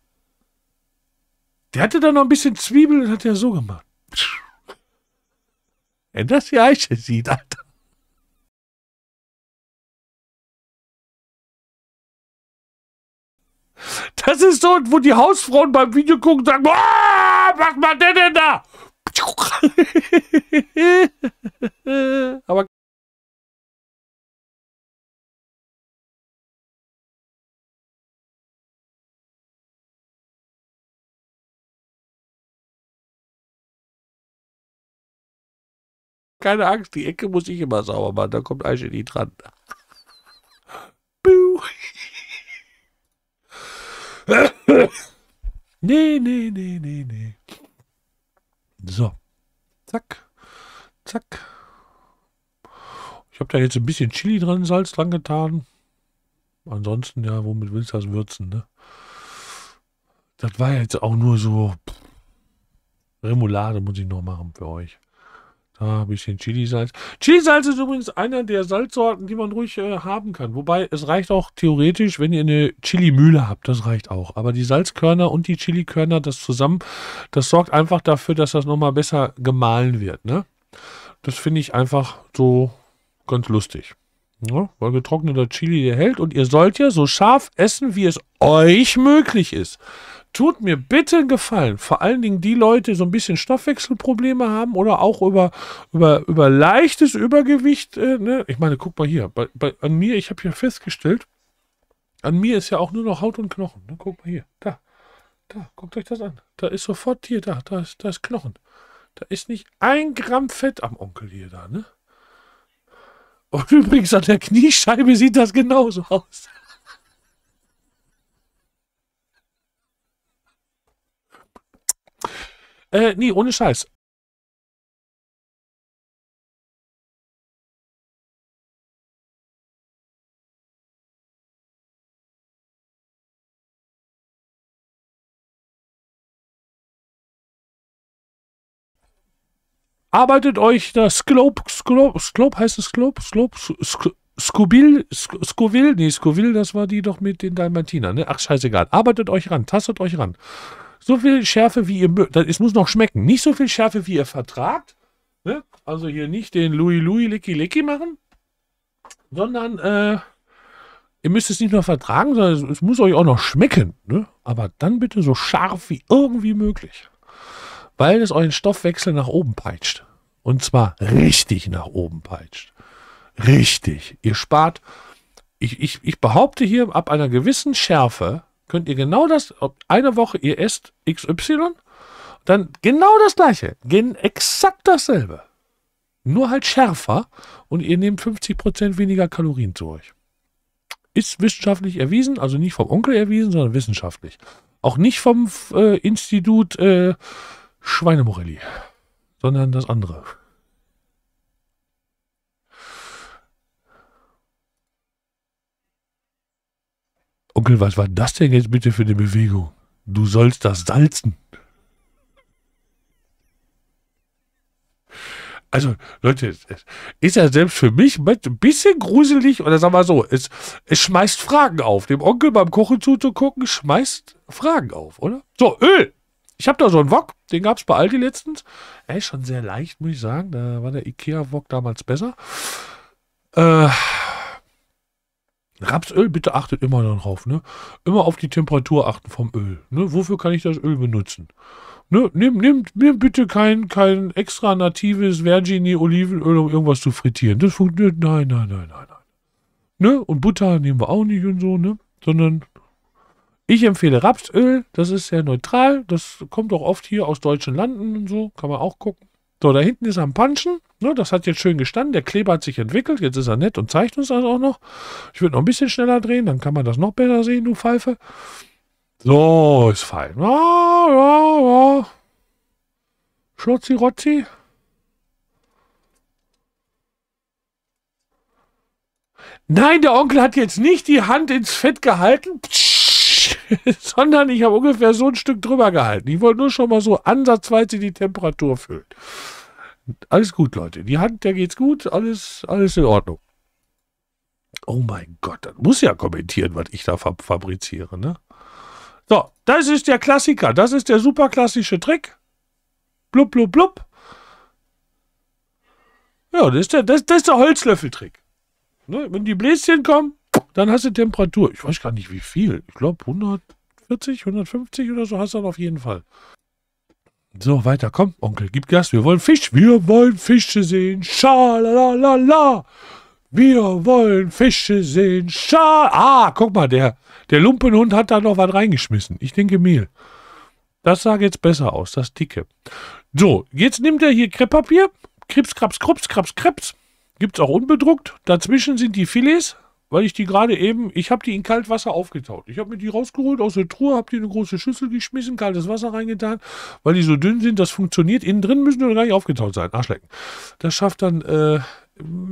Der hatte da noch ein bisschen Zwiebel und hat ja so gemacht. Wenn das die Eiche sieht, Alter. Das ist so, wo die Hausfrauen beim Video gucken und sagen, was macht der denn da? Aber keine Angst, die Ecke muss ich immer sauber machen, da kommt Eiche nie dran. nee, nee, nee, nee, nee. So. Zack. Zack. Ich habe da jetzt ein bisschen Chili dran, Salz dran getan. Ansonsten, ja, womit willst du das würzen, ne? Das war jetzt auch nur so Remoulade muss ich noch machen für euch. Da ein bisschen Chili-Salz. Chili-Salz ist übrigens einer der Salzsorten, die man ruhig äh, haben kann. Wobei, es reicht auch theoretisch, wenn ihr eine Chili-Mühle habt. Das reicht auch. Aber die Salzkörner und die Chili-Körner, das zusammen, das sorgt einfach dafür, dass das nochmal besser gemahlen wird. Ne? Das finde ich einfach so ganz lustig. Ja, weil getrockneter Chili der hält. Und ihr sollt ja so scharf essen, wie es euch möglich ist tut mir bitte einen Gefallen. Vor allen Dingen die Leute, die so ein bisschen Stoffwechselprobleme haben oder auch über, über, über leichtes Übergewicht. Äh, ne? Ich meine, guck mal hier, bei, bei, an mir, ich habe hier festgestellt, an mir ist ja auch nur noch Haut und Knochen. Ne? Guck mal hier, da, da, guckt euch das an. Da ist sofort hier, da, da ist, da ist Knochen. Da ist nicht ein Gramm Fett am Onkel hier da, ne? Und übrigens an der Kniescheibe sieht das genauso aus. Äh, nee, ohne Scheiß. arbeitet euch das Sklope, Sklope, Sklope heißt es Sklope, Sklope, Scoville, Scoville, nee, Scoville, das war die doch mit den Dalmatinern, ne? Ach, scheißegal. Arbeitet euch ran, tastet euch ran so viel Schärfe, wie ihr mögt. Es muss noch schmecken. Nicht so viel Schärfe, wie ihr vertragt. Ne? Also hier nicht den Louis Louis Licky Licky machen, sondern äh, ihr müsst es nicht nur vertragen, sondern es, es muss euch auch noch schmecken. Ne? Aber dann bitte so scharf wie irgendwie möglich. Weil es euren Stoffwechsel nach oben peitscht. Und zwar richtig nach oben peitscht. Richtig. Ihr spart, ich, ich, ich behaupte hier, ab einer gewissen Schärfe könnt ihr genau das, ob eine Woche ihr esst XY, dann genau das gleiche, gen exakt dasselbe. Nur halt schärfer und ihr nehmt 50% weniger Kalorien zu euch. Ist wissenschaftlich erwiesen, also nicht vom Onkel erwiesen, sondern wissenschaftlich. Auch nicht vom äh, Institut äh, Schweinemorelli, sondern das andere. Onkel, was war das denn jetzt bitte für eine Bewegung? Du sollst das salzen. Also, Leute, ist ja selbst für mich ein bisschen gruselig, oder sagen wir so, es, es schmeißt Fragen auf. Dem Onkel beim Kochen zuzugucken, schmeißt Fragen auf, oder? So, Öl! Ich habe da so einen Wok, den gab es bei Aldi letztens. Ey, schon sehr leicht, muss ich sagen. Da war der Ikea-Wok damals besser. Äh, Rapsöl, bitte achtet immer darauf, ne? Immer auf die Temperatur achten vom Öl. Ne? Wofür kann ich das Öl benutzen? Ne? Nehmt nehm, nehm bitte kein, kein extra natives Vergini-Olivenöl, um irgendwas zu frittieren. Das funktioniert. Nein, nein, nein, nein, nein. Ne? Und Butter nehmen wir auch nicht und so, ne? Sondern ich empfehle Rapsöl, das ist sehr neutral. Das kommt auch oft hier aus deutschen Landen und so. Kann man auch gucken. So, da hinten ist er am Punchen. Ne, das hat jetzt schön gestanden. Der Kleber hat sich entwickelt. Jetzt ist er nett und zeigt uns das auch noch. Ich würde noch ein bisschen schneller drehen, dann kann man das noch besser sehen, du Pfeife. So, ist fein. Ja, ja, ja. Schlotzi, Rotzi. Nein, der Onkel hat jetzt nicht die Hand ins Fett gehalten. Psch. sondern ich habe ungefähr so ein Stück drüber gehalten. Ich wollte nur schon mal so ansatzweise die Temperatur füllen. Alles gut, Leute. Die Hand, der geht's gut. Alles, alles in Ordnung. Oh mein Gott, das muss ja kommentieren, was ich da fab fabriziere, ne? So, das ist der Klassiker. Das ist der super klassische Trick. Blub, blub, blub. Ja, das ist der, das, das der Holzlöffeltrick. Ne? Wenn die Bläschen kommen, dann hast du Temperatur. Ich weiß gar nicht, wie viel. Ich glaube, 140, 150 oder so hast du dann auf jeden Fall. So, weiter. Komm, Onkel, gib Gas. Wir wollen Fisch. Wir wollen Fische sehen. Schalalala. Wir wollen Fische sehen. Scha ah, guck mal, der, der Lumpenhund hat da noch was reingeschmissen. Ich denke Mehl. Das sah jetzt besser aus, das dicke. So, jetzt nimmt er hier Krepppapier. Krebs, Kraps, Krups, Krebs. Gibt es auch unbedruckt. Dazwischen sind die Filets weil ich die gerade eben, ich habe die in Kaltwasser aufgetaut. Ich habe mir die rausgeholt aus der Truhe, habe die in eine große Schüssel geschmissen, kaltes Wasser reingetan, weil die so dünn sind, das funktioniert. Innen drin müssen die gar nicht aufgetaut sein. Arschlecken. Das schafft dann, äh,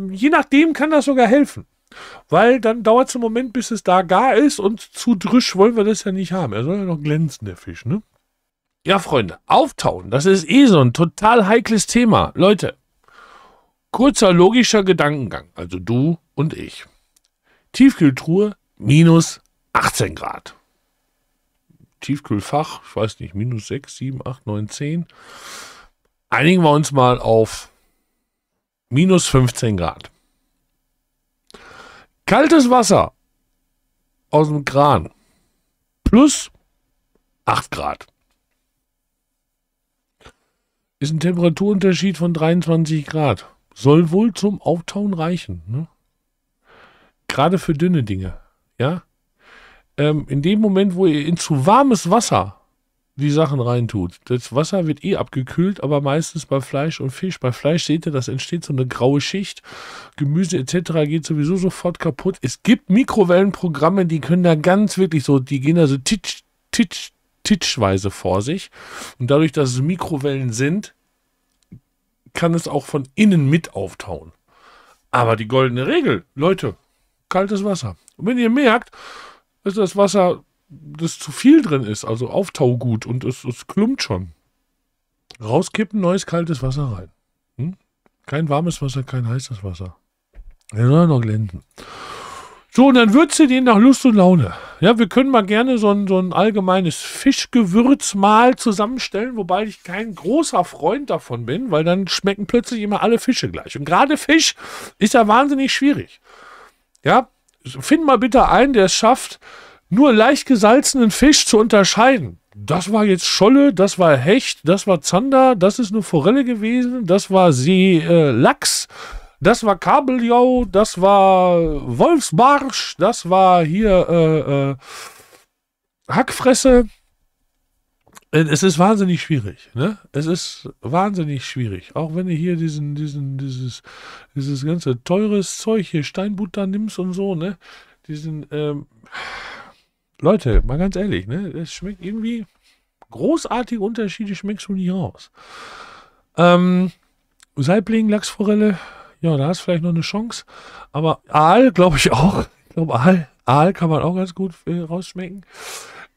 je nachdem kann das sogar helfen. Weil dann dauert es einen Moment, bis es da gar ist und zu drisch wollen wir das ja nicht haben. Er soll ja noch glänzen, der Fisch, ne? Ja, Freunde, auftauen, das ist eh so ein total heikles Thema. Leute, kurzer logischer Gedankengang, also du und ich. Tiefkühltruhe minus 18 Grad. Tiefkühlfach, ich weiß nicht, minus 6, 7, 8, 9, 10. Einigen wir uns mal auf minus 15 Grad. Kaltes Wasser aus dem Kran plus 8 Grad. Ist ein Temperaturunterschied von 23 Grad. Soll wohl zum Auftauen reichen. Ne? gerade für dünne Dinge, ja, ähm, in dem Moment, wo ihr in zu warmes Wasser die Sachen reintut, das Wasser wird eh abgekühlt, aber meistens bei Fleisch und Fisch. Bei Fleisch seht ihr, das entsteht so eine graue Schicht. Gemüse etc. geht sowieso sofort kaputt. Es gibt Mikrowellenprogramme, die können da ganz wirklich so, die gehen da so titsch, titsch, titschweise vor sich. Und dadurch, dass es Mikrowellen sind, kann es auch von innen mit auftauen. Aber die goldene Regel, Leute, kaltes Wasser. Und wenn ihr merkt, dass das Wasser, das zu viel drin ist, also Auftaugut und es, es klumpt schon, rauskippen, neues kaltes Wasser rein. Hm? Kein warmes Wasser, kein heißes Wasser. Der soll noch glänzen. So, und dann würzt ihr den nach Lust und Laune. Ja, wir können mal gerne so ein, so ein allgemeines Fischgewürz mal zusammenstellen, wobei ich kein großer Freund davon bin, weil dann schmecken plötzlich immer alle Fische gleich. Und gerade Fisch ist ja wahnsinnig schwierig. Ja, find mal bitte einen, der es schafft, nur leicht gesalzenen Fisch zu unterscheiden. Das war jetzt Scholle, das war Hecht, das war Zander, das ist eine Forelle gewesen, das war See äh, das war Kabeljau, das war Wolfsbarsch, das war hier äh, äh, Hackfresse. Äh, es ist wahnsinnig schwierig. Ne? Es ist wahnsinnig schwierig. Auch wenn du hier diesen, diesen, dieses, dieses ganze teures Zeug hier, Steinbutter nimmst und so, ne? Diesen, ähm, Leute, mal ganz ehrlich, ne? Es schmeckt irgendwie großartige Unterschiede schmeckst du nicht raus. Ähm, Saibling, Lachsforelle, ja, da hast du vielleicht noch eine Chance. Aber Aal, glaube ich auch. Ich glaube, Aal, Aal kann man auch ganz gut äh, rausschmecken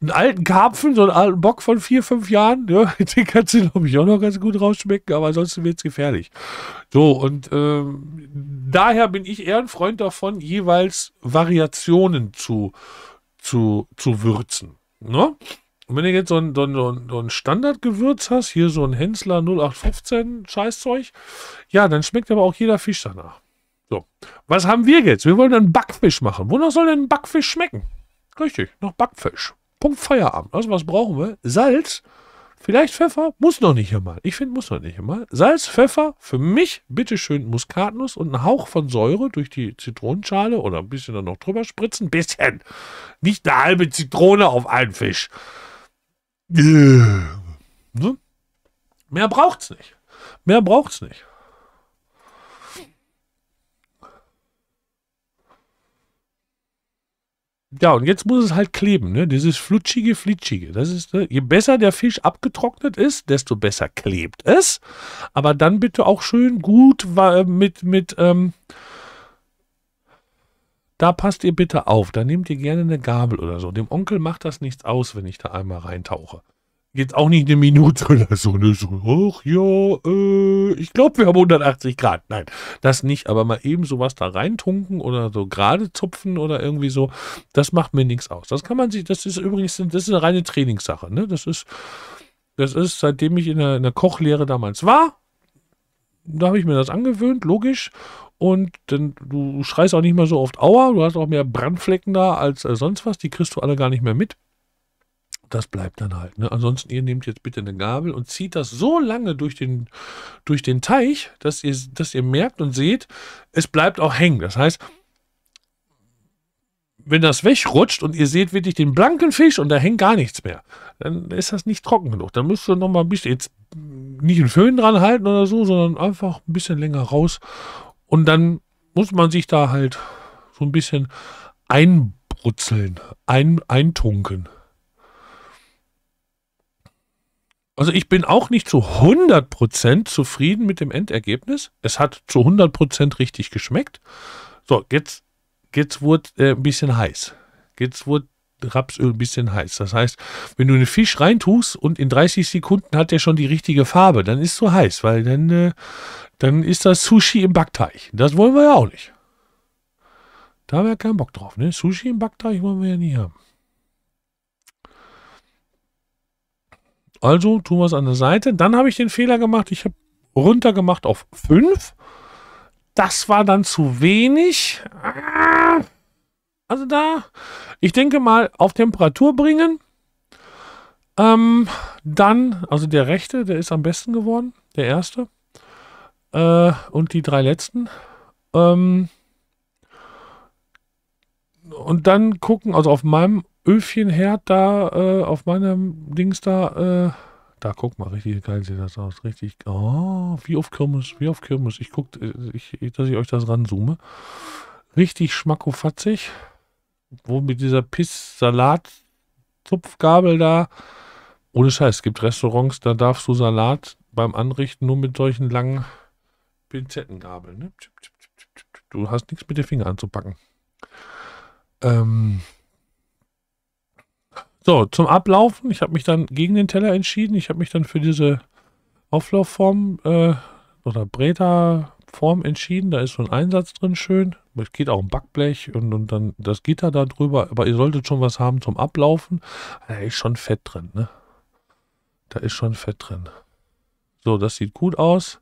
einen alten Karpfen, so einen alten Bock von vier, fünf Jahren, ja, den kannst du, glaube ich, auch noch ganz gut rausschmecken, aber ansonsten wird es gefährlich. So, und ähm, daher bin ich eher ein Freund davon, jeweils Variationen zu, zu, zu würzen. Ne? Und wenn du jetzt so ein, so ein, so ein Standardgewürz hast, hier so ein Hensler 0815 Scheißzeug, ja, dann schmeckt aber auch jeder Fisch danach. So, was haben wir jetzt? Wir wollen einen Backfisch machen. Wonach soll denn ein Backfisch schmecken? Richtig, noch Backfisch. Punkt Feierabend. Also was brauchen wir? Salz, vielleicht Pfeffer, muss noch nicht einmal. Ich finde, muss noch nicht einmal. Salz, Pfeffer, für mich bitteschön Muskatnuss und einen Hauch von Säure durch die Zitronenschale oder ein bisschen dann noch drüber spritzen. Ein bisschen. Nicht eine halbe Zitrone auf einen Fisch. Äh. Ne? Mehr braucht's nicht. Mehr braucht's nicht. Ja, und jetzt muss es halt kleben, ne? Dieses flutschige, flitschige. Das ist, ne? je besser der Fisch abgetrocknet ist, desto besser klebt es. Aber dann bitte auch schön gut mit, mit, ähm, da passt ihr bitte auf. Da nehmt ihr gerne eine Gabel oder so. Dem Onkel macht das nichts aus, wenn ich da einmal reintauche. Jetzt auch nicht eine Minute oder so. Ne? so ach ja, äh, ich glaube, wir haben 180 Grad. Nein, das nicht. Aber mal eben sowas da reintunken oder so gerade zupfen oder irgendwie so, das macht mir nichts aus. Das kann man sich, das ist übrigens, das ist eine reine Trainingssache. Ne? Das ist, das ist, seitdem ich in der, in der Kochlehre damals war, da habe ich mir das angewöhnt, logisch. Und dann, du schreist auch nicht mehr so oft Aua, du hast auch mehr Brandflecken da als äh, sonst was, die kriegst du alle gar nicht mehr mit das bleibt dann halt. Ne? Ansonsten, ihr nehmt jetzt bitte eine Gabel und zieht das so lange durch den, durch den Teich, dass ihr, dass ihr merkt und seht, es bleibt auch hängen. Das heißt, wenn das wegrutscht und ihr seht wirklich den blanken Fisch und da hängt gar nichts mehr, dann ist das nicht trocken genug. Dann müsst ihr nochmal ein bisschen, jetzt nicht einen Föhn dran halten oder so, sondern einfach ein bisschen länger raus. Und dann muss man sich da halt so ein bisschen einbrutzeln, ein, eintunken. Also ich bin auch nicht zu 100% zufrieden mit dem Endergebnis. Es hat zu 100% richtig geschmeckt. So, jetzt, jetzt wurde äh, ein bisschen heiß. Jetzt wurde Rapsöl ein bisschen heiß. Das heißt, wenn du einen Fisch reintust und in 30 Sekunden hat er schon die richtige Farbe, dann ist es zu heiß, weil dann, äh, dann ist das Sushi im Backteich. Das wollen wir ja auch nicht. Da haben wir ja keinen Bock drauf. Ne? Sushi im Backteich wollen wir ja nie haben. Also tun wir es an der Seite. Dann habe ich den Fehler gemacht. Ich habe runtergemacht auf 5. Das war dann zu wenig. Ah, also da, ich denke mal, auf Temperatur bringen. Ähm, dann, also der rechte, der ist am besten geworden, der erste. Äh, und die drei letzten. Ähm, und dann gucken, also auf meinem Öfchenherd da äh, auf meinem Dings da. Äh, da guck mal, richtig geil sieht das aus. Richtig, oh, wie auf Kirmes, wie auf Kirmes. Ich guck, äh, ich, dass ich euch das ranzoome. Richtig schmackofatzig. Wo mit dieser Piss-Salat-Zupfgabel da. Ohne Scheiß, es gibt Restaurants, da darfst du Salat beim Anrichten nur mit solchen langen Pinzettengabeln. Ne? Du hast nichts mit den Fingern anzupacken. Ähm, so, zum Ablaufen. Ich habe mich dann gegen den Teller entschieden. Ich habe mich dann für diese Auflaufform äh, oder Breta-Form entschieden. Da ist so ein Einsatz drin schön. Es geht auch ein Backblech und, und dann das Gitter da drüber. Aber ihr solltet schon was haben zum Ablaufen. Da ist schon Fett drin, ne? Da ist schon Fett drin. So, das sieht gut aus.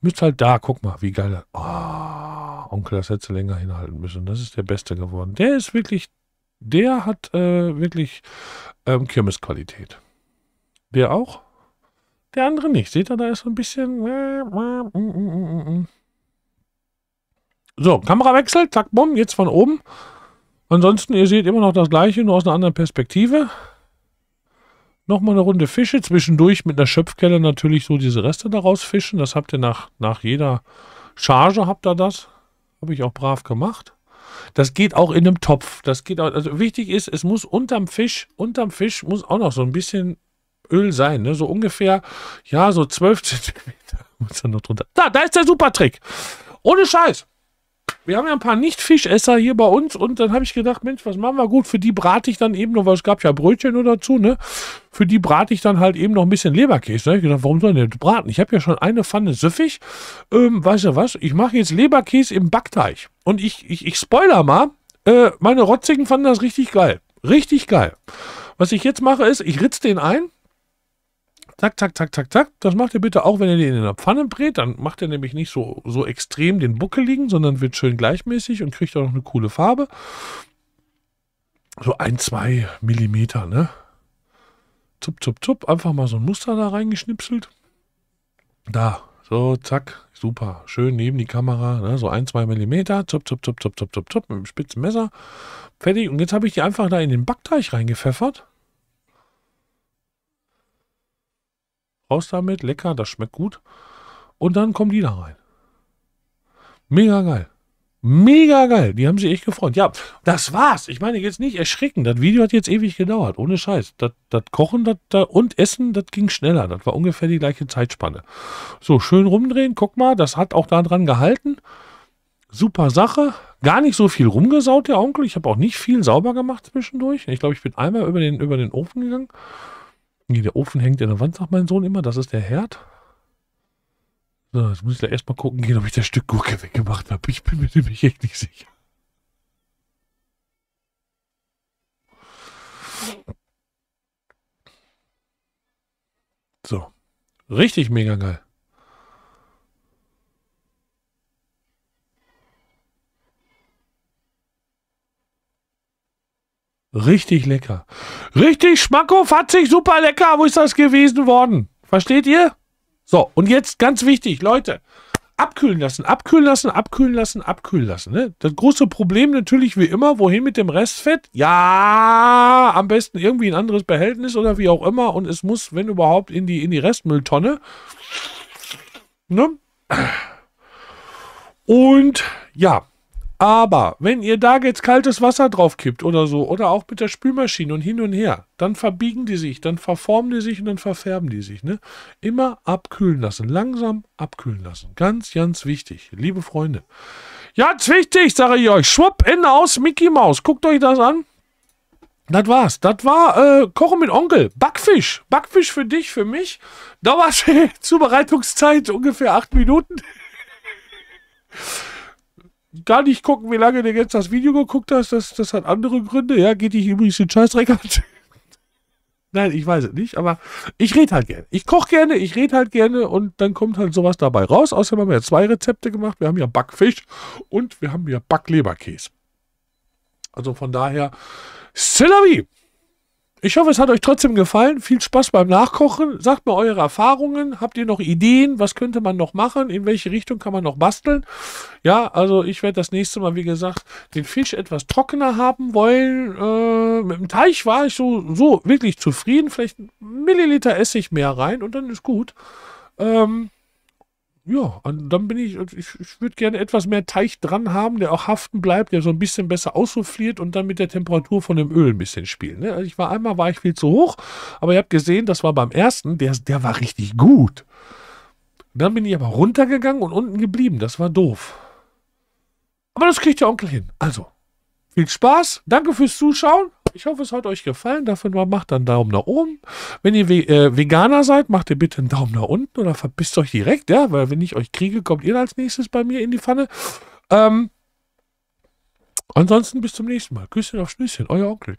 Müsst halt da, guck mal, wie geil. Oh, Onkel, das hätte länger hinhalten müssen. Das ist der beste geworden. Der ist wirklich der hat äh, wirklich ähm, Kirmesqualität. Der auch? Der andere nicht. Seht ihr, da ist so ein bisschen. Äh, äh, äh, so, Kamerawechsel, zack, bumm, jetzt von oben. Ansonsten, ihr seht immer noch das gleiche, nur aus einer anderen Perspektive. Nochmal eine Runde Fische, zwischendurch mit einer Schöpfkelle natürlich so diese Reste daraus fischen. Das habt ihr nach, nach jeder Charge, habt ihr das. Habe ich auch brav gemacht. Das geht auch in einem Topf. Das geht auch, also wichtig ist, es muss unterm Fisch, unterm Fisch muss auch noch so ein bisschen Öl sein, ne? So ungefähr, ja, so 12 Zentimeter. Da, da ist der Supertrick. Ohne Scheiß. Wir haben ja ein paar Nicht-Fischesser hier bei uns und dann habe ich gedacht, Mensch, was machen wir gut? Für die brate ich dann eben noch, weil es gab ja Brötchen oder dazu, ne? Für die brate ich dann halt eben noch ein bisschen Leberkäse. Da habe ne? ich gedacht, warum soll denn braten? Ich habe ja schon eine Pfanne süffig. Ähm, weißt du was? Ich mache jetzt Leberkäse im Backteich. Und ich, ich, ich spoiler mal, äh, meine Rotzigen fanden das richtig geil. Richtig geil. Was ich jetzt mache ist, ich ritze den ein, Zack, zack, zack, zack, zack. Das macht ihr bitte auch, wenn ihr den in der Pfanne brät. Dann macht ihr nämlich nicht so, so extrem den Buckeligen, sondern wird schön gleichmäßig und kriegt auch noch eine coole Farbe. So ein, zwei Millimeter, ne? Zup, zup, zup. Einfach mal so ein Muster da reingeschnipselt. Da, so, zack, super. Schön neben die Kamera, ne? so ein, zwei Millimeter, zup, zup, zup, zup, zup, zup, zup, mit dem spitzen Messer. Fertig. Und jetzt habe ich die einfach da in den Backteich reingepfeffert. raus damit, lecker, das schmeckt gut. Und dann kommen die da rein. Mega geil. Mega geil. Die haben sich echt gefreut. Ja, das war's. Ich meine, jetzt nicht erschrecken. Das Video hat jetzt ewig gedauert. Ohne Scheiß. Das, das Kochen das, das, und Essen, das ging schneller. Das war ungefähr die gleiche Zeitspanne. So, schön rumdrehen. Guck mal, das hat auch daran gehalten. Super Sache. Gar nicht so viel rumgesaut, der Onkel. Ich habe auch nicht viel sauber gemacht zwischendurch. Ich glaube, ich bin einmal über den, über den Ofen gegangen. Der Ofen hängt in der Wand, sagt mein Sohn immer. Das ist der Herd. So, jetzt muss ich da erstmal gucken gehen, ob ich das Stück Gurke weggemacht habe. Ich bin mir nämlich echt nicht sicher. So. Richtig mega geil. Richtig lecker. Richtig schmackofatzig, super lecker. Wo ist das gewesen worden? Versteht ihr? So, und jetzt ganz wichtig, Leute. Abkühlen lassen, abkühlen lassen, abkühlen lassen, abkühlen lassen. Ne? Das große Problem natürlich wie immer, wohin mit dem Restfett? Ja, am besten irgendwie ein anderes Behältnis oder wie auch immer. Und es muss, wenn überhaupt, in die, in die Restmülltonne. Ne? Und ja, aber wenn ihr da jetzt kaltes Wasser drauf kippt oder so, oder auch mit der Spülmaschine und hin und her, dann verbiegen die sich, dann verformen die sich und dann verfärben die sich. Ne? Immer abkühlen lassen, langsam abkühlen lassen. Ganz, ganz wichtig, liebe Freunde. Ja, wichtig, sage ich euch. Schwupp, Ende aus, Mickey Maus. Guckt euch das an. Das war's. Das war äh, Kochen mit Onkel. Backfisch. Backfisch für dich, für mich. Dauert Zubereitungszeit ungefähr acht Minuten. gar nicht gucken, wie lange du jetzt das Video geguckt hast. Das, das hat andere Gründe. Ja, geht dich übrigens den Scheißdreck an. Nein, ich weiß es nicht, aber ich rede halt gerne. Ich koche gerne, ich rede halt gerne und dann kommt halt sowas dabei raus. Außerdem haben wir ja zwei Rezepte gemacht. Wir haben ja Backfisch und wir haben ja Backleberkäse. Also von daher, Sillavi! Ich hoffe, es hat euch trotzdem gefallen. Viel Spaß beim Nachkochen. Sagt mir eure Erfahrungen. Habt ihr noch Ideen? Was könnte man noch machen? In welche Richtung kann man noch basteln? Ja, also ich werde das nächste Mal, wie gesagt, den Fisch etwas trockener haben wollen. Äh, mit dem Teich war ich so, so wirklich zufrieden. Vielleicht einen Milliliter Essig mehr rein und dann ist gut. Ähm, ja, und dann bin ich, ich, ich würde gerne etwas mehr Teich dran haben, der auch haften bleibt, der so ein bisschen besser aussuffliert und dann mit der Temperatur von dem Öl ein bisschen spielen. Ne? Also ich war einmal, war ich viel zu hoch, aber ihr habt gesehen, das war beim ersten, der, der war richtig gut. Dann bin ich aber runtergegangen und unten geblieben. Das war doof. Aber das kriegt der Onkel hin. Also, viel Spaß. Danke fürs Zuschauen. Ich hoffe, es hat euch gefallen. Dafür macht einen Daumen nach oben. Wenn ihr äh, Veganer seid, macht ihr bitte einen Daumen nach unten oder verpisst euch direkt, ja, weil wenn ich euch kriege, kommt ihr als nächstes bei mir in die Pfanne. Ähm, ansonsten bis zum nächsten Mal. Küsschen auf Schnüsschen, euer Onkel.